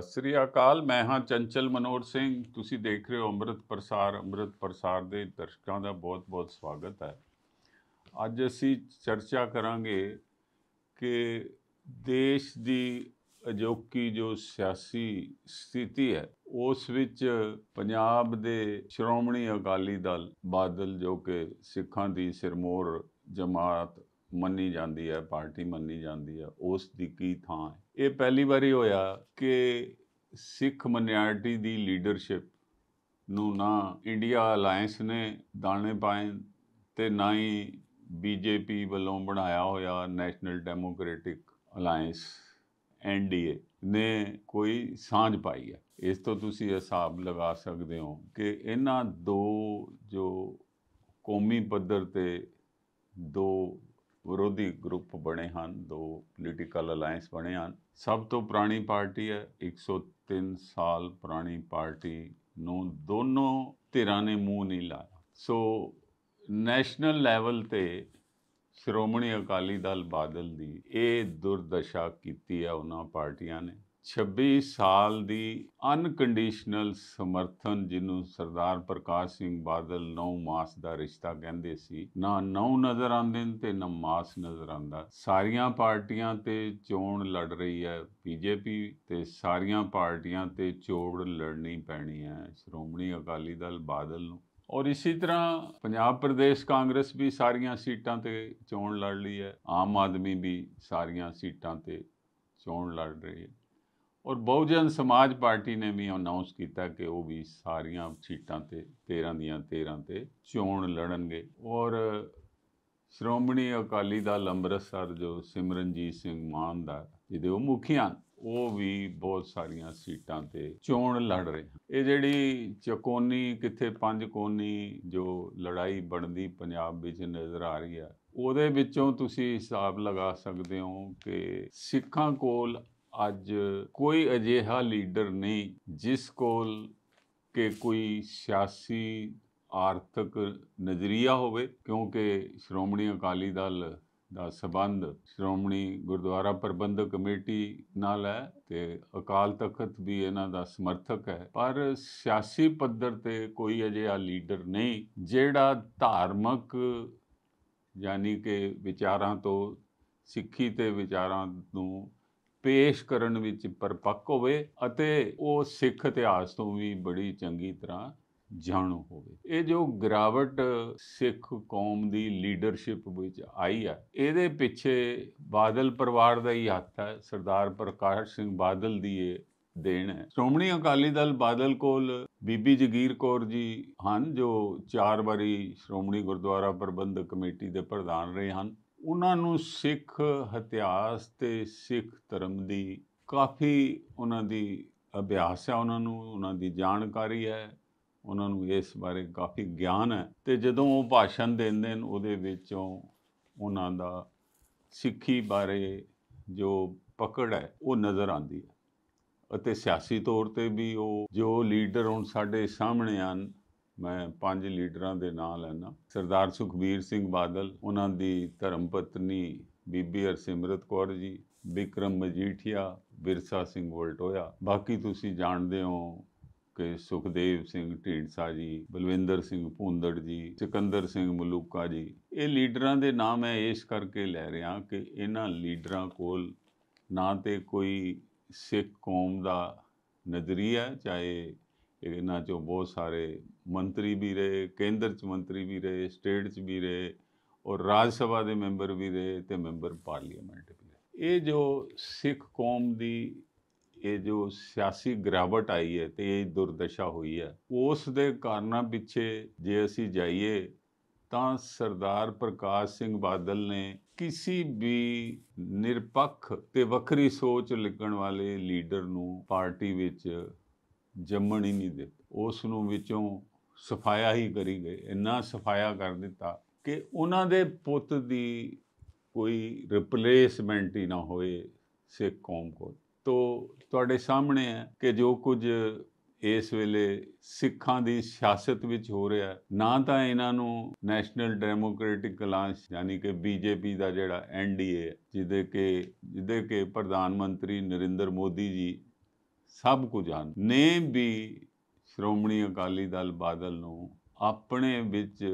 ਸਤਿ ਸ੍ਰੀ ਅਕਾਲ ਮੈਂ ਹਾਂ ਚੰਚਲ ਮਨੋਰ ਸਿੰਘ ਤੁਸੀਂ ਦੇਖ ਰਹੇ ਹੋ ਅੰਮ੍ਰਿਤ ਪ੍ਰਸਾਰ ਅੰਮ੍ਰਿਤ ਪ੍ਰਸਾਰ ਦੇ ਦਰਸ਼ਕਾਂ ਦਾ ਬਹੁਤ-ਬਹੁਤ ਸਵਾਗਤ ਹੈ ਅੱਜ ਅਸੀਂ ਚਰਚਾ ਕਰਾਂਗੇ ਕਿ ਦੇਸ਼ ਦੀ ਅਜੋਕੀ ਜੋ ਸਿਆਸੀ ਸਥਿਤੀ ਹੈ ਉਸ ਵਿੱਚ ਪੰਜਾਬ ਦੇ ਸ਼੍ਰੋਮਣੀ ਅਕਾਲੀ ਦਲ ਬਾਦਲ ਜੋ ਕਿ ਸਿੱਖਾਂ ਦੀ ਸਿਰਮੋਰ ਜਮਾਤ ਮੰਨੀ ਜਾਂਦੀ ਹੈ ਪਾਰਟੀ ਮੰਨੀ ਜਾਂਦੀ ਹੈ ਉਸ ਦੀ ਕੀ ਥਾਂ ਹੈ ਇਹ ਪਹਿਲੀ ਵਾਰੀ ਹੋਇਆ ਕਿ ਸਿੱਖ ਮਨਿਆਰਟੀ ਦੀ ਲੀਡਰਸ਼ਿਪ ਨੂੰ ਨਾ ਇੰਡੀਆ ਅਲਾਈਅੰਸ ਨੇ ਦਾਣੇ ਪਾਏ ਤੇ ਨਾ ਹੀ ਬੀਜੇਪੀ ਵੱਲੋਂ ਬਣਾਇਆ ਹੋਇਆ ਨੈਸ਼ਨਲ ਡੈਮੋਕ੍ਰੈਟਿਕ ਅਲਾਈਅੰਸ ਐਨਡੀਏ ਨੇ ਕੋਈ ਸਾਂਝ ਪਾਈ ਹੈ ਇਸ ਤੋਂ ਤੁਸੀਂ ਹਿਸਾਬ ਲਗਾ ਸਕਦੇ ਹੋ ਕਿ ਇਹਨਾਂ ਦੋ ਜੋ ਕੌਮੀ ਪੱਧਰ ਤੇ ਦੋ ਵਿਰੋਧੀ ਗਰੁੱਪ ਬਣੇ ਹਨ ਦੋ ਪੋਲੀਟੀਕਲ ਅਲਾਈਅੰਸ ਬਣੇ ਹਨ ਸਭ ਤੋਂ ਪੁਰਾਣੀ ਪਾਰਟੀ ਹੈ 103 ਸਾਲ ਪੁਰਾਣੀ ਪਾਰਟੀ ਨੂੰ ਦੋਨੋਂ ਧਿਰਾਂ ਨੇ ਮੂੰਹ ਨਹੀਂ ਲਾਇਆ ਸੋ ਨੈਸ਼ਨਲ ਲੈਵਲ ਤੇ ਸ਼੍ਰੋਮਣੀ ਅਕਾਲੀ ਦਲ ਬਾਦਲ ਦੀ ਇਹ ਦੁਰਦਸ਼ਾ ਕੀਤੀ ਹੈ ਉਹਨਾਂ ਪਾਰਟੀਆਂ ਨੇ 26 ਸਾਲ ਦੀ ਅਨਕੰਡੀਸ਼ਨਲ ਸਮਰਥਨ ਜਿਹਨੂੰ ਸਰਦਾਰ ਪ੍ਰਕਾਸ਼ ਸਿੰਘ ਬਾਦਲ ਨੌ ਮਾਸ ਦਾ ਰਿਸ਼ਤਾ ਕਹਿੰਦੇ ਸੀ ਨਾ ਨੌ ਨਜ਼ਰ ਆਉਂਦੇ ਨੇ ਤੇ ਨਾ ਮਾਸ ਨਜ਼ਰ ਆਉਂਦਾ ਸਾਰੀਆਂ ਪਾਰਟੀਆਂ ਤੇ ਚੋਣ ਲੜ ਰਹੀ ਹੈ ਭਾਜਪਾ ਤੇ ਸਾਰੀਆਂ ਪਾਰਟੀਆਂ ਤੇ ਚੋੜ ਲੜਨੀ ਪੈਣੀ ਹੈ ਸ਼੍ਰੋਮਣੀ ਅਕਾਲੀ ਦਲ ਬਾਦਲ ਨੂੰ ਔਰ ਇਸੇ ਤਰ੍ਹਾਂ ਪੰਜਾਬ ਪ੍ਰਦੇਸ਼ ਕਾਂਗਰਸ ਵੀ ਸਾਰੀਆਂ ਸੀਟਾਂ ਤੇ ਚੋਣ ਲੜ ਲਈ ਹੈ ਆਮ ਆਦਮੀ ਵੀ ਸਾਰੀਆਂ ਸੀਟਾਂ ਤੇ ਚੋਣ ਲੜ ਰਹੀ ਹੈ ਔਰ ਬਹੁਜਨ ਸਮਾਜ ਪਾਰਟੀ ਨੇ ਵੀ ਅਨਾਉਂਸ ਕੀਤਾ ਕਿ ਉਹ ਵੀ ਸਾਰੀਆਂ ਸੀਟਾਂ ਤੇ 13 ਦੀਆਂ 13 ਤੇ ਚੋਣ ਲੜਨਗੇ ਔਰ ਸ਼੍ਰੋਮਣੀ ਅਕਾਲੀ ਦਲ ਅੰਮ੍ਰਿਤਸਰ ਜੋ ਸਿਮਰਨਜੀਤ ਸਿੰਘ ਮਾਨ ਦਾ ਜਿਹਦੇ ਉਹ ਮੁਖੀਆਂ ਉਹ ਵੀ ਬਹੁਤ ਸਾਰੀਆਂ ਸੀਟਾਂ ਤੇ ਚੋਣ ਲੜ ਰਹੇ ਇਹ ਜਿਹੜੀ ਚਕੋਨੀ ਕਿੱਥੇ ਪੰਜ ਕੋਨੀ ਜੋ ਲੜਾਈ ਬਣਦੀ ਪੰਜਾਬ ਵਿੱਚ ਨਜ਼ਰ ਆ ਰਹੀ ਹੈ ਉਹਦੇ ਵਿੱਚੋਂ ਤੁਸੀਂ ਹਿਸਾਬ ਲਗਾ ਸਕਦੇ ਹੋ ਕਿ ਸਿੱਖਾਂ ਕੋਲ ਅੱਜ ਕੋਈ ਅਜਿਹਾ ਲੀਡਰ ਨਹੀਂ ਜਿਸ ਕੋਲ ਕਿ ਕੋਈ ਸਿਆਸੀ ਆਰਥਿਕ ਨਜ਼ਰੀਆ ਹੋਵੇ ਕਿਉਂਕਿ ਸ਼੍ਰੋਮਣੀ ਅਕਾਲੀ ਦਲ ਦਾ ਸਬੰਧ ਸ਼੍ਰੋਮਣੀ ਗੁਰਦੁਆਰਾ ਪ੍ਰਬੰਧਕ ਕਮੇਟੀ ਨਾਲ ਹੈ ਤੇ ਅਕਾਲ ਤਖਤ ਵੀ ਇਹਨਾਂ ਦਾ ਸਮਰਥਕ ਹੈ ਪਰ ਸਿਆਸੀ ਪੱਧਰ ਤੇ ਕੋਈ ਅਜਿਹਾ ਲੀਡਰ ਨਹੀਂ ਜਿਹੜਾ ਧਾਰਮਿਕ ਯਾਨੀ ਕਿ ਵਿਚਾਰਾਂ ਤੋਂ ਸਿੱਖੀ ਤੇ ਵਿਚਾਰਾਂ ਨੂੰ ਪੇਸ਼ ਕਰਨ ਵਿੱਚ ਪਰਪੱਕ ਹੋਵੇ ਅਤੇ ਉਹ ਸਿੱਖ ਇਤਿਹਾਸ ਤੋਂ ਵੀ ਬੜੀ ਚੰਗੀ ਤਰ੍ਹਾਂ ਜਾਣੂ ਹੋਵੇ ਇਹ ਜੋ ਗਰਾਵਟ ਸਿੱਖ ਕੌਮ ਦੀ ਲੀਡਰਸ਼ਿਪ ਵਿੱਚ ਆਈ ਆ ਇਹਦੇ ਪਿੱਛੇ ਬਾਦਲ ਪਰਿਵਾਰ ਦਾ ਹੀ ਹੱਥ ਹੈ ਸਰਦਾਰ ਪ੍ਰਕਾਸ਼ ਸਿੰਘ ਬਾਦਲ ਦੀ ਇਹ ਦੇਣ ਹੈ ਸ਼੍ਰੋਮਣੀ ਅਕਾਲੀ ਦਲ ਬਾਦਲ ਕੋਲ ਬੀਬੀ ਜਗੀਰ ਕੌਰ ਜੀ ਹਨ ਜੋ ਚਾਰ ਵਾਰੀ ਸ਼੍ਰੋਮਣੀ ਗੁਰਦੁਆਰਾ ਪ੍ਰਬੰਧਕ ਕਮੇਟੀ ਦੇ ਪ੍ਰਧਾਨ ਰਹੇ ਹਨ ਉਹਨਾਂ ਨੂੰ ਸਿੱਖ ਇਤਿਹਾਸ ਤੇ ਸਿੱਖ ਧਰਮ ਦੀ ਕਾਫੀ ਉਹਨਾਂ ਦੀ ਅਭਿਆਸ ਹੈ ਉਹਨਾਂ ਨੂੰ ਉਹਨਾਂ ਦੀ ਜਾਣਕਾਰੀ ਹੈ ਉਹਨਾਂ ਨੂੰ ਇਸ ਬਾਰੇ ਕਾਫੀ ਗਿਆਨ ਹੈ ਤੇ ਜਦੋਂ ਉਹ ਭਾਸ਼ਣ ਦਿੰਦੇ ਨੇ ਉਹਦੇ ਵਿੱਚੋਂ ਉਹਨਾਂ ਦਾ ਸਿੱਖੀ ਬਾਰੇ ਜੋ ਪਕੜ ਹੈ ਉਹ ਨਜ਼ਰ ਆਉਂਦੀ ਹੈ ਅਤੇ ਸਿਆਸੀ ਤੌਰ ਤੇ ਵੀ ਉਹ ਜੋ ਲੀਡਰ ਹੁਣ ਸਾਡੇ ਸਾਹਮਣੇ ਹਨ ਮੈਂ ਪੰਜ ਲੀਡਰਾਂ ਦੇ ਨਾਂ ਲੈਣਾ ਸਰਦਾਰ ਸੁਖਬੀਰ ਸਿੰਘ ਬਾਦਲ ਉਹਨਾਂ ਦੀ ਧਰਮ ਪਤਨੀ ਬੀਬੀ ਹਰਸਿਮਰਤ ਕੌਰ ਜੀ ਵਿਕਰਮ ਮਜੀਠੀਆ ਬਿਰਸਾ ਸਿੰਘ ਵਲਟੋਆ ਬਾਕੀ ਤੁਸੀਂ ਜਾਣਦੇ ਹੋ ਕਿ ਸੁਖਦੇਵ ਸਿੰਘ ਢੀਂਡਸਾ ਜੀ ਬਲਵਿੰਦਰ ਸਿੰਘ ਭੁੰਦੜ ਜੀ ਸਿਕੰਦਰ ਸਿੰਘ ਮਲੂਕਾ ਜੀ ਇਹ ਲੀਡਰਾਂ ਦੇ ਨਾਮ ਮੈਂ ਇਸ ਕਰਕੇ ਲੈ ਰਿਹਾ ਕਿ ਇਹਨਾਂ ਲੀਡਰਾਂ ਕੋਲ ਨਾ ਤੇ ਕੋਈ ਸਿੱਖ ਕੌਮ ਦਾ ਨਜ਼ਰੀਆ ਚਾਹੇ ਇਹਨਾਂ ਚੋਂ ਬਹੁਤ ਸਾਰੇ ਮੰਤਰੀ ਵੀ ਰਹੇ ਕੇਂਦਰ 'ਚ ਮੰਤਰੀ ਵੀ ਰਹੇ ਸਟੇਟ 'ਚ ਵੀ ਰਹੇ ਔਰ ਰਾਜ ਸਭਾ ਦੇ ਮੈਂਬਰ ਵੀ ਰਹੇ ਤੇ ਮੈਂਬਰ ਪਾਰਲੀਮੈਂਟ ਵੀ ਰਹੇ ਇਹ ਜੋ ਸਿੱਖ ਕੌਮ ਦੀ ਇਹ ਜੋ ਸਿਆਸੀ ਗਰਾਵਟ ਆਈ ਹੈ ਤੇ ਇਹ ਦੁਰਦਸ਼ਾ ਹੋਈ ਹੈ ਉਸ ਦੇ ਕਾਰਨਾਂ ਪਿੱਛੇ ਜੇ ਅਸੀਂ ਜਾਈਏ ਤਾਂ ਸਰਦਾਰ ਪ੍ਰਕਾਸ਼ ਸਿੰਘ ਬਾਦਲ ਨੇ ਕਿਸੇ ਵੀ ਨਿਰਪੱਖ ਤੇ ਵੱਖਰੀ ਸੋਚ ਲਿਕਣ ਵਾਲੇ ਲੀਡਰ ਨੂੰ ਪਾਰਟੀ ਵਿੱਚ ਜੰਮਣ ਹੀ ਨਹੀਂ ਦਿੱਤਾ ਉਸ ਨੂੰ ਵਿੱਚੋਂ ਸਫਾਇਆ ਹੀ ਕਰੀ ਗਏ ਇੰਨਾ ਸਫਾਇਆ ਕਰ ਦਿੱਤਾ ਕਿ ਉਹਨਾਂ ਦੇ ਪੁੱਤ ਦੀ ਕੋਈ ਰਿਪਲੇਸਮੈਂਟ ਹੀ ਨਾ ਹੋਏ ਸਿੱਖ ਕੌਮ ਕੋਲ ਤੋਂ ਤੁਹਾਡੇ ਸਾਹਮਣੇ ਹੈ ਕਿ ਜੋ ਕੁਝ ਇਸ ਵੇਲੇ ਸਿੱਖਾਂ ਦੀ ਸਿਆਸਤ ਵਿੱਚ ਹੋ ਰਿਹਾ ਨਾ ਤਾਂ ਇਹਨਾਂ ਨੂੰ ਨੈਸ਼ਨਲ ਡੈਮੋਕ੍ਰੈਟਿਕ ਅਲਾਈਅੰਸ ਯਾਨੀ ਕਿ ਬੀਜੇਪੀ ਦਾ ਜਿਹੜਾ ਐਨਡੀਏ ਜਿਹਦੇ ਕਿ ਜਿਹਦੇ ਕਿ ਪ੍ਰਧਾਨ ਮੰਤਰੀ ਨਰਿੰਦਰ ਮੋਦੀ ਜੀ ਸਭ ਕੁਝ ਜਾਣ ਨੇ ਵੀ ਸ਼੍ਰੋਮਣੀ ਅਕਾਲੀ ਦਲ ਬਾਦਲ ਨੂੰ ਆਪਣੇ ਵਿੱਚ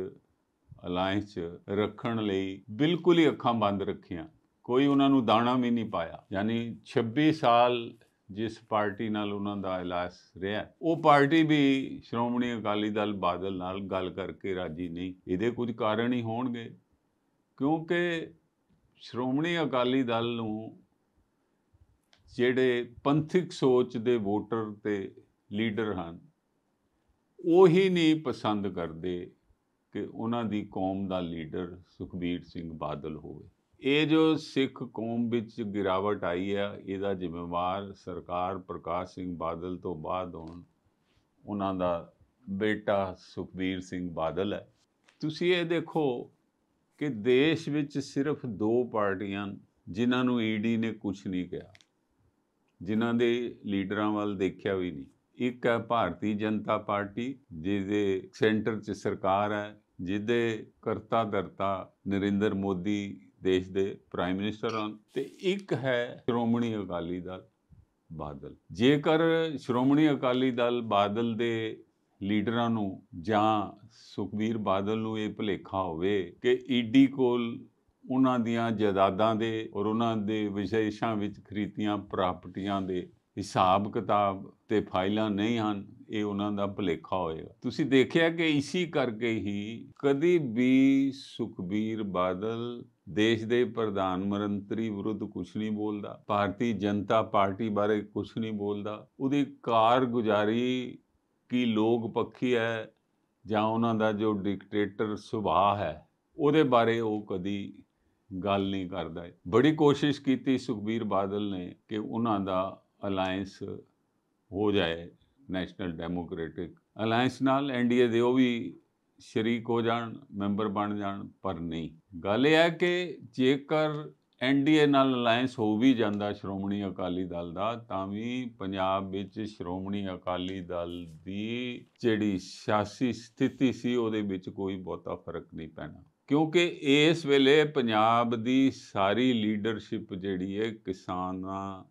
ਅਲਾਈਅੰਸ ਰੱਖਣ ਲਈ ਬਿਲਕੁਲ ਹੀ ਅੱਖਾਂ ਬੰਦ ਰੱਖੀਆਂ ਕੋਈ ਉਹਨਾਂ ਨੂੰ ਦਾਣਾ ਵੀ ਨਹੀਂ ਪਾਇਆ ਯਾਨੀ 26 ਸਾਲ ਜਿਸ ਪਾਰਟੀ ਨਾਲ ਉਹਨਾਂ ਦਾ ਇਲਾਸ ਰਿਹਾ ਉਹ ਪਾਰਟੀ ਵੀ ਸ਼੍ਰੋਮਣੀ ਅਕਾਲੀ ਦਲ ਬਾਦਲ ਨਾਲ ਗੱਲ ਕਰਕੇ ਰਾਜੀ ਨਹੀਂ ਇਹਦੇ ਕੁਝ ਕਾਰਨ ਹੀ ਹੋਣਗੇ ਕਿਉਂਕਿ ਸ਼੍ਰੋਮਣੀ ਅਕਾਲੀ ਦਲ ਨੂੰ ਜਿਹੜੇ ਪੰਥਿਕ ਸੋਚ ਦੇ ਵੋਟਰ ਤੇ ਲੀਡਰ ਹਨ ਉਹੀ ਨਹੀਂ ਪਸੰਦ ਕਰਦੇ ਕਿ ਉਹਨਾਂ ਦੀ ਕੌਮ ਦਾ ਲੀਡਰ ਸੁਖਬੀਰ ਸਿੰਘ ਬਾਦਲ ਹੋਵੇ ਇਹ ਜੋ ਸਿੱਖ ਕੌਮ ਵਿੱਚ ਗਿਰਾਵਟ ਆਈ ਹੈ ਇਹਦਾ ਜ਼ਿੰਮੇਵਾਰ ਸਰਕਾਰ ਪ੍ਰਕਾਸ਼ ਸਿੰਘ ਬਾਦਲ ਤੋਂ ਬਾਅਦ ਹੋਣ ਉਹਨਾਂ ਦਾ ਬੇਟਾ ਸੁਖਬੀਰ ਸਿੰਘ ਬਾਦਲ ਹੈ ਤੁਸੀਂ ਇਹ ਦੇਖੋ ਕਿ ਦੇਸ਼ ਵਿੱਚ ਸਿਰਫ ਦੋ ਪਾਰਟੀਆਂ ਜਿਨ੍ਹਾਂ ਨੂੰ ਈਡੀ ਨੇ ਕੁਝ ਨਹੀਂ ਕਿਹਾ ਜਿਨ੍ਹਾਂ ਦੇ ਲੀਡਰਾਂ ਵੱਲ ਦੇਖਿਆ ਵੀ ਨਹੀਂ ਇੱਕ ਹੈ ਭਾਰਤੀ ਜਨਤਾ ਪਾਰਟੀ ਜਿਹਦੇ ਸੈਂਟਰ 'ਚ ਸਰਕਾਰ ਹੈ ਜਿਹਦੇ ਕਰਤਾ ਦਰਤਾ ਨਰਿੰਦਰ ਮੋਦੀ ਦੇਸ਼ ਦੇ ਪ੍ਰਾਈਮ ਮਿਨਿਸਟਰ ਹਨ ਤੇ ਇੱਕ ਹੈ ਸ਼੍ਰੋਮਣੀ ਅਕਾਲੀ ਦਲ ਬਾਦਲ ਜੇਕਰ ਸ਼੍ਰੋਮਣੀ ਅਕਾਲੀ ਦਲ ਬਾਦਲ ਦੇ ਲੀਡਰਾਂ ਨੂੰ ਜਾਂ ਸੁਖਵੀਰ ਬਾਦਲ ਨੂੰ ਇਹ ਭਲੇਖਾ ਹੋਵੇ ਕਿ ਈਡੀ ਕੋਲ ਉਹਨਾਂ ਦੀਆਂ ਜਾਇਦਾਦਾਂ ਦੇ ਔਰ ਉਹਨਾਂ ਦੇ ਵਿਸ਼ੇਸ਼ਾਂ ਵਿੱਚ ਖਰੀਦੀਆਂ ਪ੍ਰਾਪਰਟੀਆਂ ਦੇ ਹਿਸਾਬ ਕਿਤਾਬ ਤੇ ਫਾਈਲਾਂ ਨਹੀਂ ਹਨ ਇਹ ਉਹਨਾਂ ਦਾ ਭਲੇਖਾ ਹੋਏਗਾ ਤੁਸੀਂ ਦੇਖਿਆ ਕਿ ਇਸੇ ਕਰਕੇ ਹੀ ਕਦੀ ਵੀ ਸੁਖਬੀਰ ਬਾਦਲ ਦੇਸ਼ ਦੇ ਪ੍ਰਧਾਨ ਮੰਤਰੀ ਵਿਰੁੱਧ ਕੁਝ ਨਹੀਂ ਬੋਲਦਾ ਭਾਰਤੀ ਜਨਤਾ ਪਾਰਟੀ ਬਾਰੇ ਕੁਝ ਨਹੀਂ ਬੋਲਦਾ ਉਹਦੀ ਕਾਰਗੁਜ਼ਾਰੀ ਕੀ ਲੋਕ ਪੱਖੀ ਹੈ ਜਾਂ ਉਹਨਾਂ ਦਾ ਜੋ ਡਿਕਟੇਟਰ ਸੁਭਾਅ ਹੈ ਉਹਦੇ ਬਾਰੇ ਉਹ ਕਦੀ ਗੱਲ ਨਹੀਂ ਕਰਦਾ ਬੜੀ ਕੋਸ਼ਿਸ਼ ਕੀਤੀ ਸੁਖਬੀਰ ਬਾਦਲ ਨੇ ਕਿ ਉਹਨਾਂ ਦਾ ਅਲਾਈਅੰਸ ਹੋ ਜਾਏ ਨੈਸ਼ਨਲ ਡੈਮੋਕ੍ਰੈਟਿਕ ਅਲਾਈਅੰਸ ਨਾਲ ਐਨਡੀਏ ਦੇ ਉਹ ਵੀ ਸ਼ਰੀਕ ਹੋ ਜਾਣ ਮੈਂਬਰ ਬਣ ਜਾਣ ਪਰ ਨਹੀਂ ਗੱਲ ਇਹ ਹੈ ਕਿ ਜੇਕਰ ਐਨਡੀਏ ਨਾਲ ਅਲਾਈਅੰਸ ਹੋ ਵੀ ਜਾਂਦਾ ਸ਼੍ਰੋਮਣੀ ਅਕਾਲੀ ਦਲ ਦਾ ਤਾਂ ਵੀ ਪੰਜਾਬ ਵਿੱਚ ਸ਼੍ਰੋਮਣੀ ਅਕਾਲੀ ਦਲ ਦੀ ਜਿਹੜੀ ਸਿਆਸੀ ਸਥਿਤੀ ਸੀ ਉਹਦੇ ਵਿੱਚ ਕੋਈ ਬਹੁਤਾ ਫਰਕ ਨਹੀਂ ਪੈਣਾ ਕਿਉਂਕਿ ਇਸ ਵੇਲੇ ਪੰਜਾਬ ਦੀ ਸਾਰੀ ਲੀਡਰਸ਼ਿਪ ਜਿਹੜੀ ਹੈ ਕਿਸਾਨਾਂ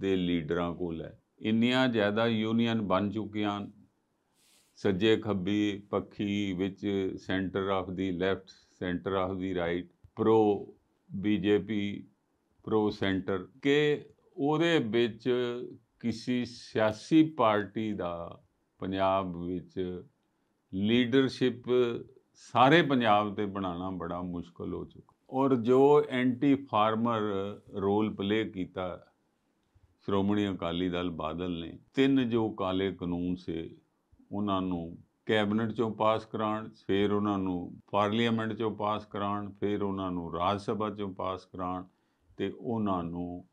ਦੇ ਲੀਡਰਾਂ ਕੋਲ ਹੈ ਇੰਨੀਆਂ ਜ਼ਿਆਦਾ ਯੂਨੀਅਨ ਬਣ ਚੁੱਕੀਆਂ ਸੱਜੇ ਖੱਬੀ ਪੱਖੀ ਵਿੱਚ centre of the left centre of the right pro BJP pro centre ਕਿ ਉਹਦੇ ਵਿੱਚ ਕਿਸੇ ਸਿਆਸੀ ਪਾਰਟੀ ਦਾ ਪੰਜਾਬ ਵਿੱਚ ਲੀਡਰਸ਼ਿਪ ਸਾਰੇ ਪੰਜਾਬ ਤੇ ਬਣਾਉਣਾ ਬੜਾ ਮੁਸ਼ਕਲ ਹੋ ਚੁੱਕਾ ਔਰ ਜੋ ਐਂਟੀ ਫਾਰਮਰ ਰੋਲ ਪਲੇ ਕੀਤਾ ਸ਼੍ਰੋਮਣੀ ਅਕਾਲੀ ਦਲ ਬਾਦਲ ਨੇ ਤਿੰਨ ਜੋ ਕਾਲੇ ਕਾਨੂੰਨ ਸੇ ਉਹਨਾਂ ਨੂੰ ਕੈਬਨਿਟ ਚੋਂ ਪਾਸ ਕਰਾਣ ਫਿਰ ਉਹਨਾਂ ਨੂੰ ਪਾਰਲੀਮੈਂਟ ਚੋਂ ਪਾਸ ਕਰਾਣ ਫਿਰ ਉਹਨਾਂ ਨੂੰ ਰਾਜ ਸਭਾ ਚੋਂ ਪਾਸ ਕਰਾਣ ਤੇ ਉਹਨਾਂ ਨੂੰ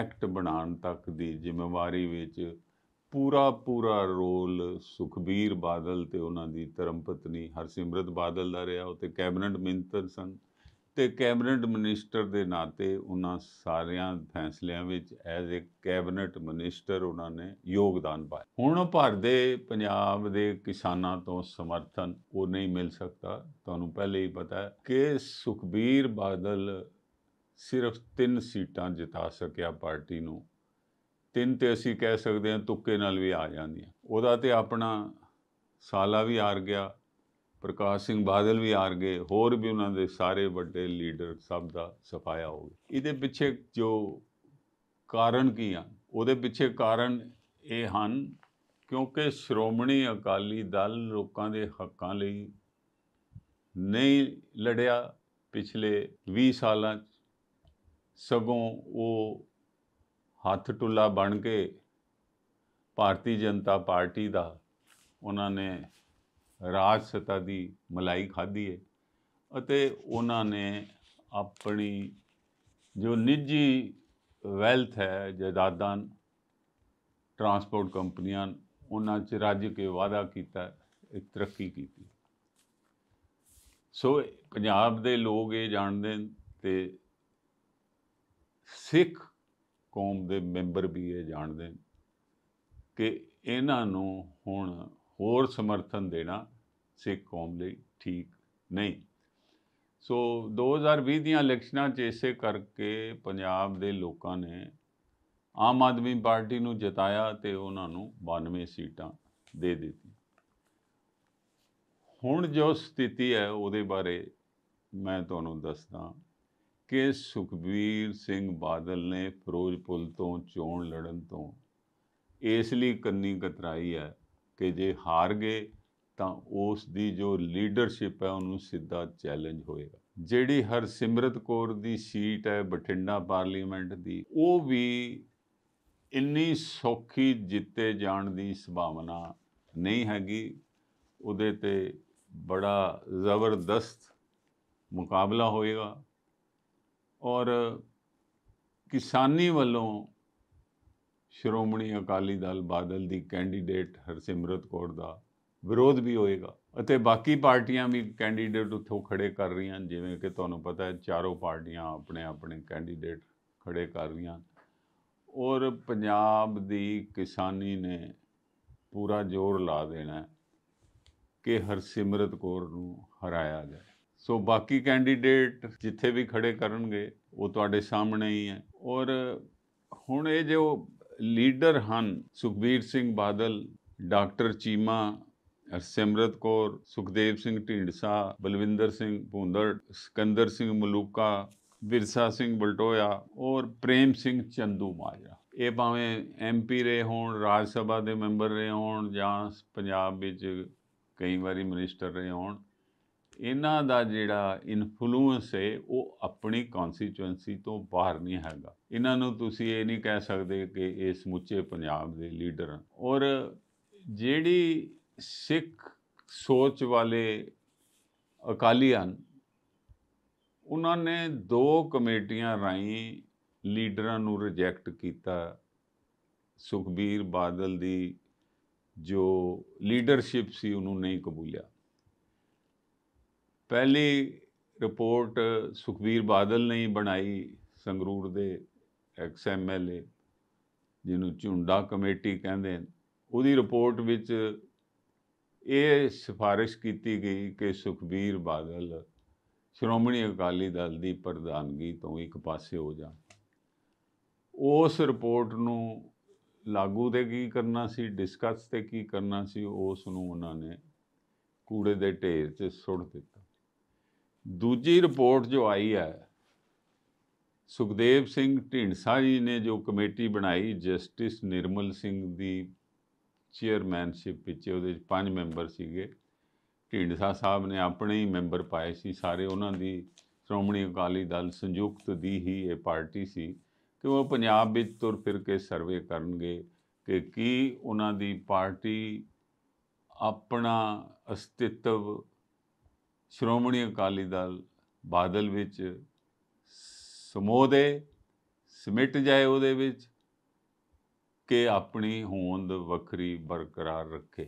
ਐਕਟ ਬਣਾਉਣ ਤੱਕ ਦੀ ਜ਼ਿੰਮੇਵਾਰੀ ਵਿੱਚ ਪੂਰਾ ਪੂਰਾ ਰੋਲ ਸੁਖਬੀਰ ਬਾਦਲ ਤੇ ਉਹਨਾਂ ਦੀ ਧਰਮ ਪਤਨੀ ਹਰਸਿਮਰਤ ਬਾਦਲ ਦਾ ਰਿਹਾ ਉਹ ਤੇ ਕੈਬਨਿਟ ਮਿੰਤਰ ਸਨ ਤੇ ਕੈਬਨਿਟ ਮਿਨਿਸਟਰ ਦੇ ਨਾਤੇ ਉਹਨਾਂ ਸਾਰਿਆਂ ਫੈਸਲਿਆਂ ਵਿੱਚ ਐਜ਼ ਅ ਕੈਬਨਿਟ ਮਿਨਿਸਟਰ ਉਹਨਾਂ ਨੇ ਯੋਗਦਾਨ ਪਾਇਆ ਹੁਣ ਭਰ ਦੇ ਪੰਜਾਬ ਦੇ ਕਿਸਾਨਾਂ ਤੋਂ ਸਮਰਥਨ ਉਹ ਨਹੀਂ ਮਿਲ ਸਕਦਾ ਤੁਹਾਨੂੰ ਪਹਿਲੇ ਹੀ ਪਤਾ ਹੈ ਕਿ ਸੁਖਬੀਰ ਬਾਦਲ ਸਿਰਫ 3 ਸੀਟਾਂ ਜਿਤਾ ਸਕਿਆ ਪਾਰਟੀ ਨੂੰ ਤਿੰਨ ਤੇ ਅਸੀਂ ਕਹਿ ਸਕਦੇ ਹਾਂ ਤੁੱਕੇ ਨਾਲ ਵੀ ਆ ਜਾਂਦੀਆਂ ਉਹਦਾ ਤੇ ਆਪਣਾ ਸਾਲਾ ਵੀ ਆਰ ਗਿਆ ਪ੍ਰਕਾਸ਼ ਸਿੰਘ ਬਾਦਲ ਵੀ ਆਰ ਗਏ ਹੋਰ ਵੀ ਉਹਨਾਂ ਦੇ ਸਾਰੇ ਵੱਡੇ ਲੀਡਰ ਸਭ ਦਾ ਸਫਾਇਆ ਹੋ ਗਿਆ ਇਹਦੇ ਪਿੱਛੇ ਜੋ ਕਾਰਨ ਕੀ ਆ ਉਹਦੇ ਪਿੱਛੇ ਕਾਰਨ ਇਹ ਹਨ ਕਿਉਂਕਿ ਸ਼੍ਰੋਮਣੀ ਅਕਾਲੀ ਦਲ ਲੋਕਾਂ ਦੇ ਹੱਕਾਂ ਲਈ ਨਹੀਂ ਲੜਿਆ ਪਿਛਲੇ 20 ਸਾਲਾਂ ਚ ਸਗੋਂ ਉਹ ਹੱਥ ਟੁੱਲਾ ਬਣ ਕੇ ਭਾਰਤੀ ਜਨਤਾ ਪਾਰਟੀ ਦਾ ਉਹਨਾਂ ਨੇ ਰਾਜ ਸਤਾ ਦੀ ਮਲਾਈ ਖਾਦੀ ਹੈ ਅਤੇ ਉਹਨਾਂ ਨੇ ਆਪਣੀ ਜੋ ਨਿੱਜੀ ਵੈਲਥ ਹੈ ਜਾਇਦਾਦਾਂ ਟਰਾਂਸਪੋਰਟ ਕੰਪਨੀਆਂ ਉਹਨਾਂ 'ਚ ਰਾਜ ਕੇ ਵਾਦਾ ਕੀਤਾ ਇੱਕ ਤਰੱਕੀ ਕੀਤੀ ਸੋ ਪੰਜਾਬ ਦੇ ਲੋਕ ਇਹ ਜਾਣਦੇ ਤੇ ਸਿੱਖ ਕੌਮ ਦੇ ਮੈਂਬਰ ਵੀ ਇਹ ਜਾਣਦੇ ਕਿ ਇਹਨਾਂ ਨੂੰ ਹੁਣ ਹੋਰ ਸਮਰਥਨ ਦੇਣਾ ਸਿੱਖ ਕੌਮ ਲਈ ਠੀਕ ਨਹੀਂ ਸੋ 2020 ਦੀਆਂ ਇਲੈਕਸ਼ਨਾਂ 'ਚ ਇਸੇ ਕਰਕੇ ਪੰਜਾਬ ਦੇ ਲੋਕਾਂ ਨੇ ਆਮ ਆਦਮੀ ਪਾਰਟੀ ਨੂੰ ਜਿਤਾਇਆ ਤੇ ਉਹਨਾਂ ਨੂੰ 92 ਸੀਟਾਂ ਦੇ ਦਿੱਤੀ ਹੁਣ ਜੋ ਸਥਿਤੀ ਹੈ ਉਹਦੇ ਬਾਰੇ ਮੈਂ ਤੁਹਾਨੂੰ ਦੱਸਦਾ ਕਿ ਸੁਖਬੀਰ ਸਿੰਘ ਬਾਦਲ ਨੇ ਫਿਰੋਜ਼ਪੁਰ ਤੋਂ ਚੋਣ ਲੜਨ ਤੋਂ ਇਸ ਲਈ ਕੰਨੀ ਕਤਰਾਈ ਹੈ ਕਿ ਜੇ ਹਾਰ ਗਏ ਤਾਂ ਉਸ ਦੀ ਜੋ ਲੀਡਰਸ਼ਿਪ ਹੈ ਉਹਨੂੰ ਸਿੱਧਾ ਚੈਲੰਜ ਹੋਏਗਾ ਜਿਹੜੀ ਹਰਸਿਮਰਤ ਕੌਰ ਦੀ ਸੀਟ ਹੈ ਬਠਿੰਡਾ ਪਾਰਲੀਮੈਂਟ ਦੀ ਉਹ ਵੀ ਇੰਨੀ ਸੌਖੀ ਜਿੱਤੇ ਜਾਣ ਦੀ ਸੰਭਾਵਨਾ ਨਹੀਂ ਹੈਗੀ ਉਹਦੇ ਤੇ ਬੜਾ ਜ਼ਬਰਦਸਤ ਮੁਕਾਬਲਾ ਹੋਏਗਾ ਔਰ ਕਿਸਾਨੀ ਵੱਲੋਂ ਸ਼੍ਰੋਮਣੀ ਅਕਾਲੀ ਦਲ ਬਾਦਲ ਦੀ ਕੈਂਡੀਡੇਟ ਹਰਸਿਮਰਤ ਕੌਰ ਦਾ ਵਿਰੋਧ ਵੀ ਹੋਏਗਾ ਅਤੇ ਬਾਕੀ ਪਾਰਟੀਆਂ ਵੀ ਕੈਂਡੀਡੇਟ ਉੱਥੋਂ ਖੜੇ ਕਰ ਰਹੀਆਂ ਜਿਵੇਂ ਕਿ ਤੁਹਾਨੂੰ ਪਤਾ ਹੈ ਚਾਰੋਂ ਪਾਰਟੀਆਂ ਆਪਣੇ ਆਪਣੇ ਕੈਂਡੀਡੇਟ ਖੜੇ ਕਰ ਰਹੀਆਂ ਔਰ ਪੰਜਾਬ ਦੀ ਕਿਸਾਨੀ ਨੇ ਪੂਰਾ ਜ਼ੋਰ ਲਾ ਦੇਣਾ ਕਿ ਹਰਸਿਮਰਤ ਕੌਰ ਨੂੰ ਹਰਾਇਆ ਜਾਏ ਸੋ ਬਾਕੀ ਕੈਂਡੀਡੇਟ ਜਿੱਥੇ ਵੀ ਖੜੇ ਕਰਨਗੇ ਉਹ ਤੁਹਾਡੇ ਸਾਹਮਣੇ ਹੀ ਹੈ ਔਰ ਹੁਣ ਇਹ ਜੋ ਲੀਡਰ ਹਨ ਸੁਖਬੀਰ ਸਿੰਘ ਬਾਦਲ ਡਾਕਟਰ ਚੀਮਾ ਸਿਮਰਤ ਕੌਰ ਸੁਖਦੇਵ ਸਿੰਘ ਢੀਂਡਸਾ ਬਲਵਿੰਦਰ ਸਿੰਘ ਭੁੰਦੜ ਸਕੰਦਰ ਸਿੰਘ ਮਲੂਕਾ ਵਿਰਸਾ ਸਿੰਘ ਬਲਟੋਇਆ ਔਰ ਪ੍ਰੇਮ ਸਿੰਘ ਚੰਦੂ ਮਾਜਰਾ ਇਹ ਭਾਵੇਂ ਐਮਪੀ ਰਹੇ ਹੋਣ ਰਾਜ ਸਭਾ ਦੇ ਮੈਂਬਰ ਰਹੇ ਹੋਣ ਜਾਂ ਪੰਜਾਬ ਵਿੱਚ ਕਈ ਵਾਰੀ ਮਿਨਿਸਟਰ ਰਹੇ ਹੋਣ ਇਹਨਾਂ ਦਾ ਜਿਹੜਾ ਇਨਫਲੂਐਂਸ ਹੈ ਉਹ ਆਪਣੀ ਕਨਸਟੀਚੁਐਂਸੀ ਤੋਂ ਬਾਹਰ ਨਹੀਂ ਹੈਗਾ ਇਹਨਾਂ ਨੂੰ ਤੁਸੀਂ ਇਹ ਨਹੀਂ ਕਹਿ ਸਕਦੇ ਕਿ ਇਹ ਸਮੁੱਚੇ ਪੰਜਾਬ ਦੇ ਲੀਡਰ ਔਰ ਜਿਹੜੀ ਸਿੱਖ ਸੋਚ ਵਾਲੇ ਅਕਾਲੀ ਹਨ ਉਹਨਾਂ ਨੇ ਦੋ ਕਮੇਟੀਆਂ ਰਾਈ ਲੀਡਰਾਂ ਨੂੰ ਰਿਜੈਕਟ ਕੀਤਾ ਸੁਖਬੀਰ ਬਾਦਲ ਦੀ ਜੋ ਲੀਡਰਸ਼ਿਪ ਸੀ ਉਹਨੂੰ ਨਹੀਂ ਕਬੂਲਿਆ ਪਹਿਲੀ ਰਿਪੋਰਟ ਸੁਖਬੀਰ ਬਾਦਲ ਨੇ ਬਣਾਈ ਸੰਗਰੂਰ ਦੇ ਐਕਸ ਐਮਐਲਏ ਜਿਹਨੂੰ ਝੁੰਡਾ ਕਮੇਟੀ ਕਹਿੰਦੇ ਉਹਦੀ ਰਿਪੋਰਟ ਵਿੱਚ ਇਹ ਸਿਫਾਰਿਸ਼ ਕੀਤੀ ਗਈ ਕਿ ਸੁਖਬੀਰ ਬਾਦਲ ਸ਼੍ਰੋਮਣੀ ਅਕਾਲੀ ਦਲ ਦੀ ਪ੍ਰਧਾਨਗੀ ਤੋਂ ਇੱਕ ਪਾਸੇ ਹੋ ਜਾ ਉਸ ਰਿਪੋਰਟ ਨੂੰ ਲਾਗੂ ਤੇ ਕੀ ਕਰਨਾ ਸੀ ਡਿਸਕਸ ਤੇ ਕੀ ਕਰਨਾ ਸੀ ਉਸ ਨੂੰ ਉਹਨਾਂ ਨੇ ਕੂੜੇ ਦੇ ਢੇਰ 'ਚ ਸੁੱਟ ਦਿੱਤਾ ਦੂਜੀ ਰਿਪੋਰਟ ਜੋ ਆਈ ਹੈ ਸੁਖਦੇਵ ਸਿੰਘ ਢਿੰਡਸਾ ਜੀ ਨੇ ਜੋ ਕਮੇਟੀ ਬਣਾਈ ਜਸਟਿਸ ਨਿਰਮਲ ਸਿੰਘ ਦੀ ਚੇਅਰਮੈਨਸ਼ਿਪ ਵਿੱਚ ਉਹਦੇ ਵਿੱਚ ਪੰਜ ਮੈਂਬਰ ਸੀਗੇ ਢਿੰਡਸਾ ਸਾਹਿਬ ਨੇ ਆਪਣੇ ਹੀ ਮੈਂਬਰ ਪਾਏ ਸੀ ਸਾਰੇ ਉਹਨਾਂ ਦੀ ਸ਼੍ਰੋਮਣੀ ਅਕਾਲੀ ਦਲ ਸੰਯੁਕਤ ਦੀ ਹੀ ਇਹ ਪਾਰਟੀ ਸੀ ਕਿ ਉਹ ਪੰਜਾਬ ਵਿੱਚ ਤੁਰ ਫਿਰ ਕੇ ਸਰਵੇ ਕਰਨਗੇ ਕਿ ਕੀ ਉਹਨਾਂ ਦੀ ਪਾਰਟੀ ਆਪਣਾ ਅਸਤਿਤਵ ਸ਼੍ਰੋਮਣੀ ਅਕਾਲੀ ਦਲ ਬਾਦਲ ਵਿੱਚ ਸਮੋਦੇ ਸਮਿਟ ਜਾਏ ਉਹਦੇ ਵਿੱਚ ਕਿ ਆਪਣੀ ਹੋਂਦ ਵੱਖਰੀ ਬਰਕਰਾਰ ਰੱਖੇ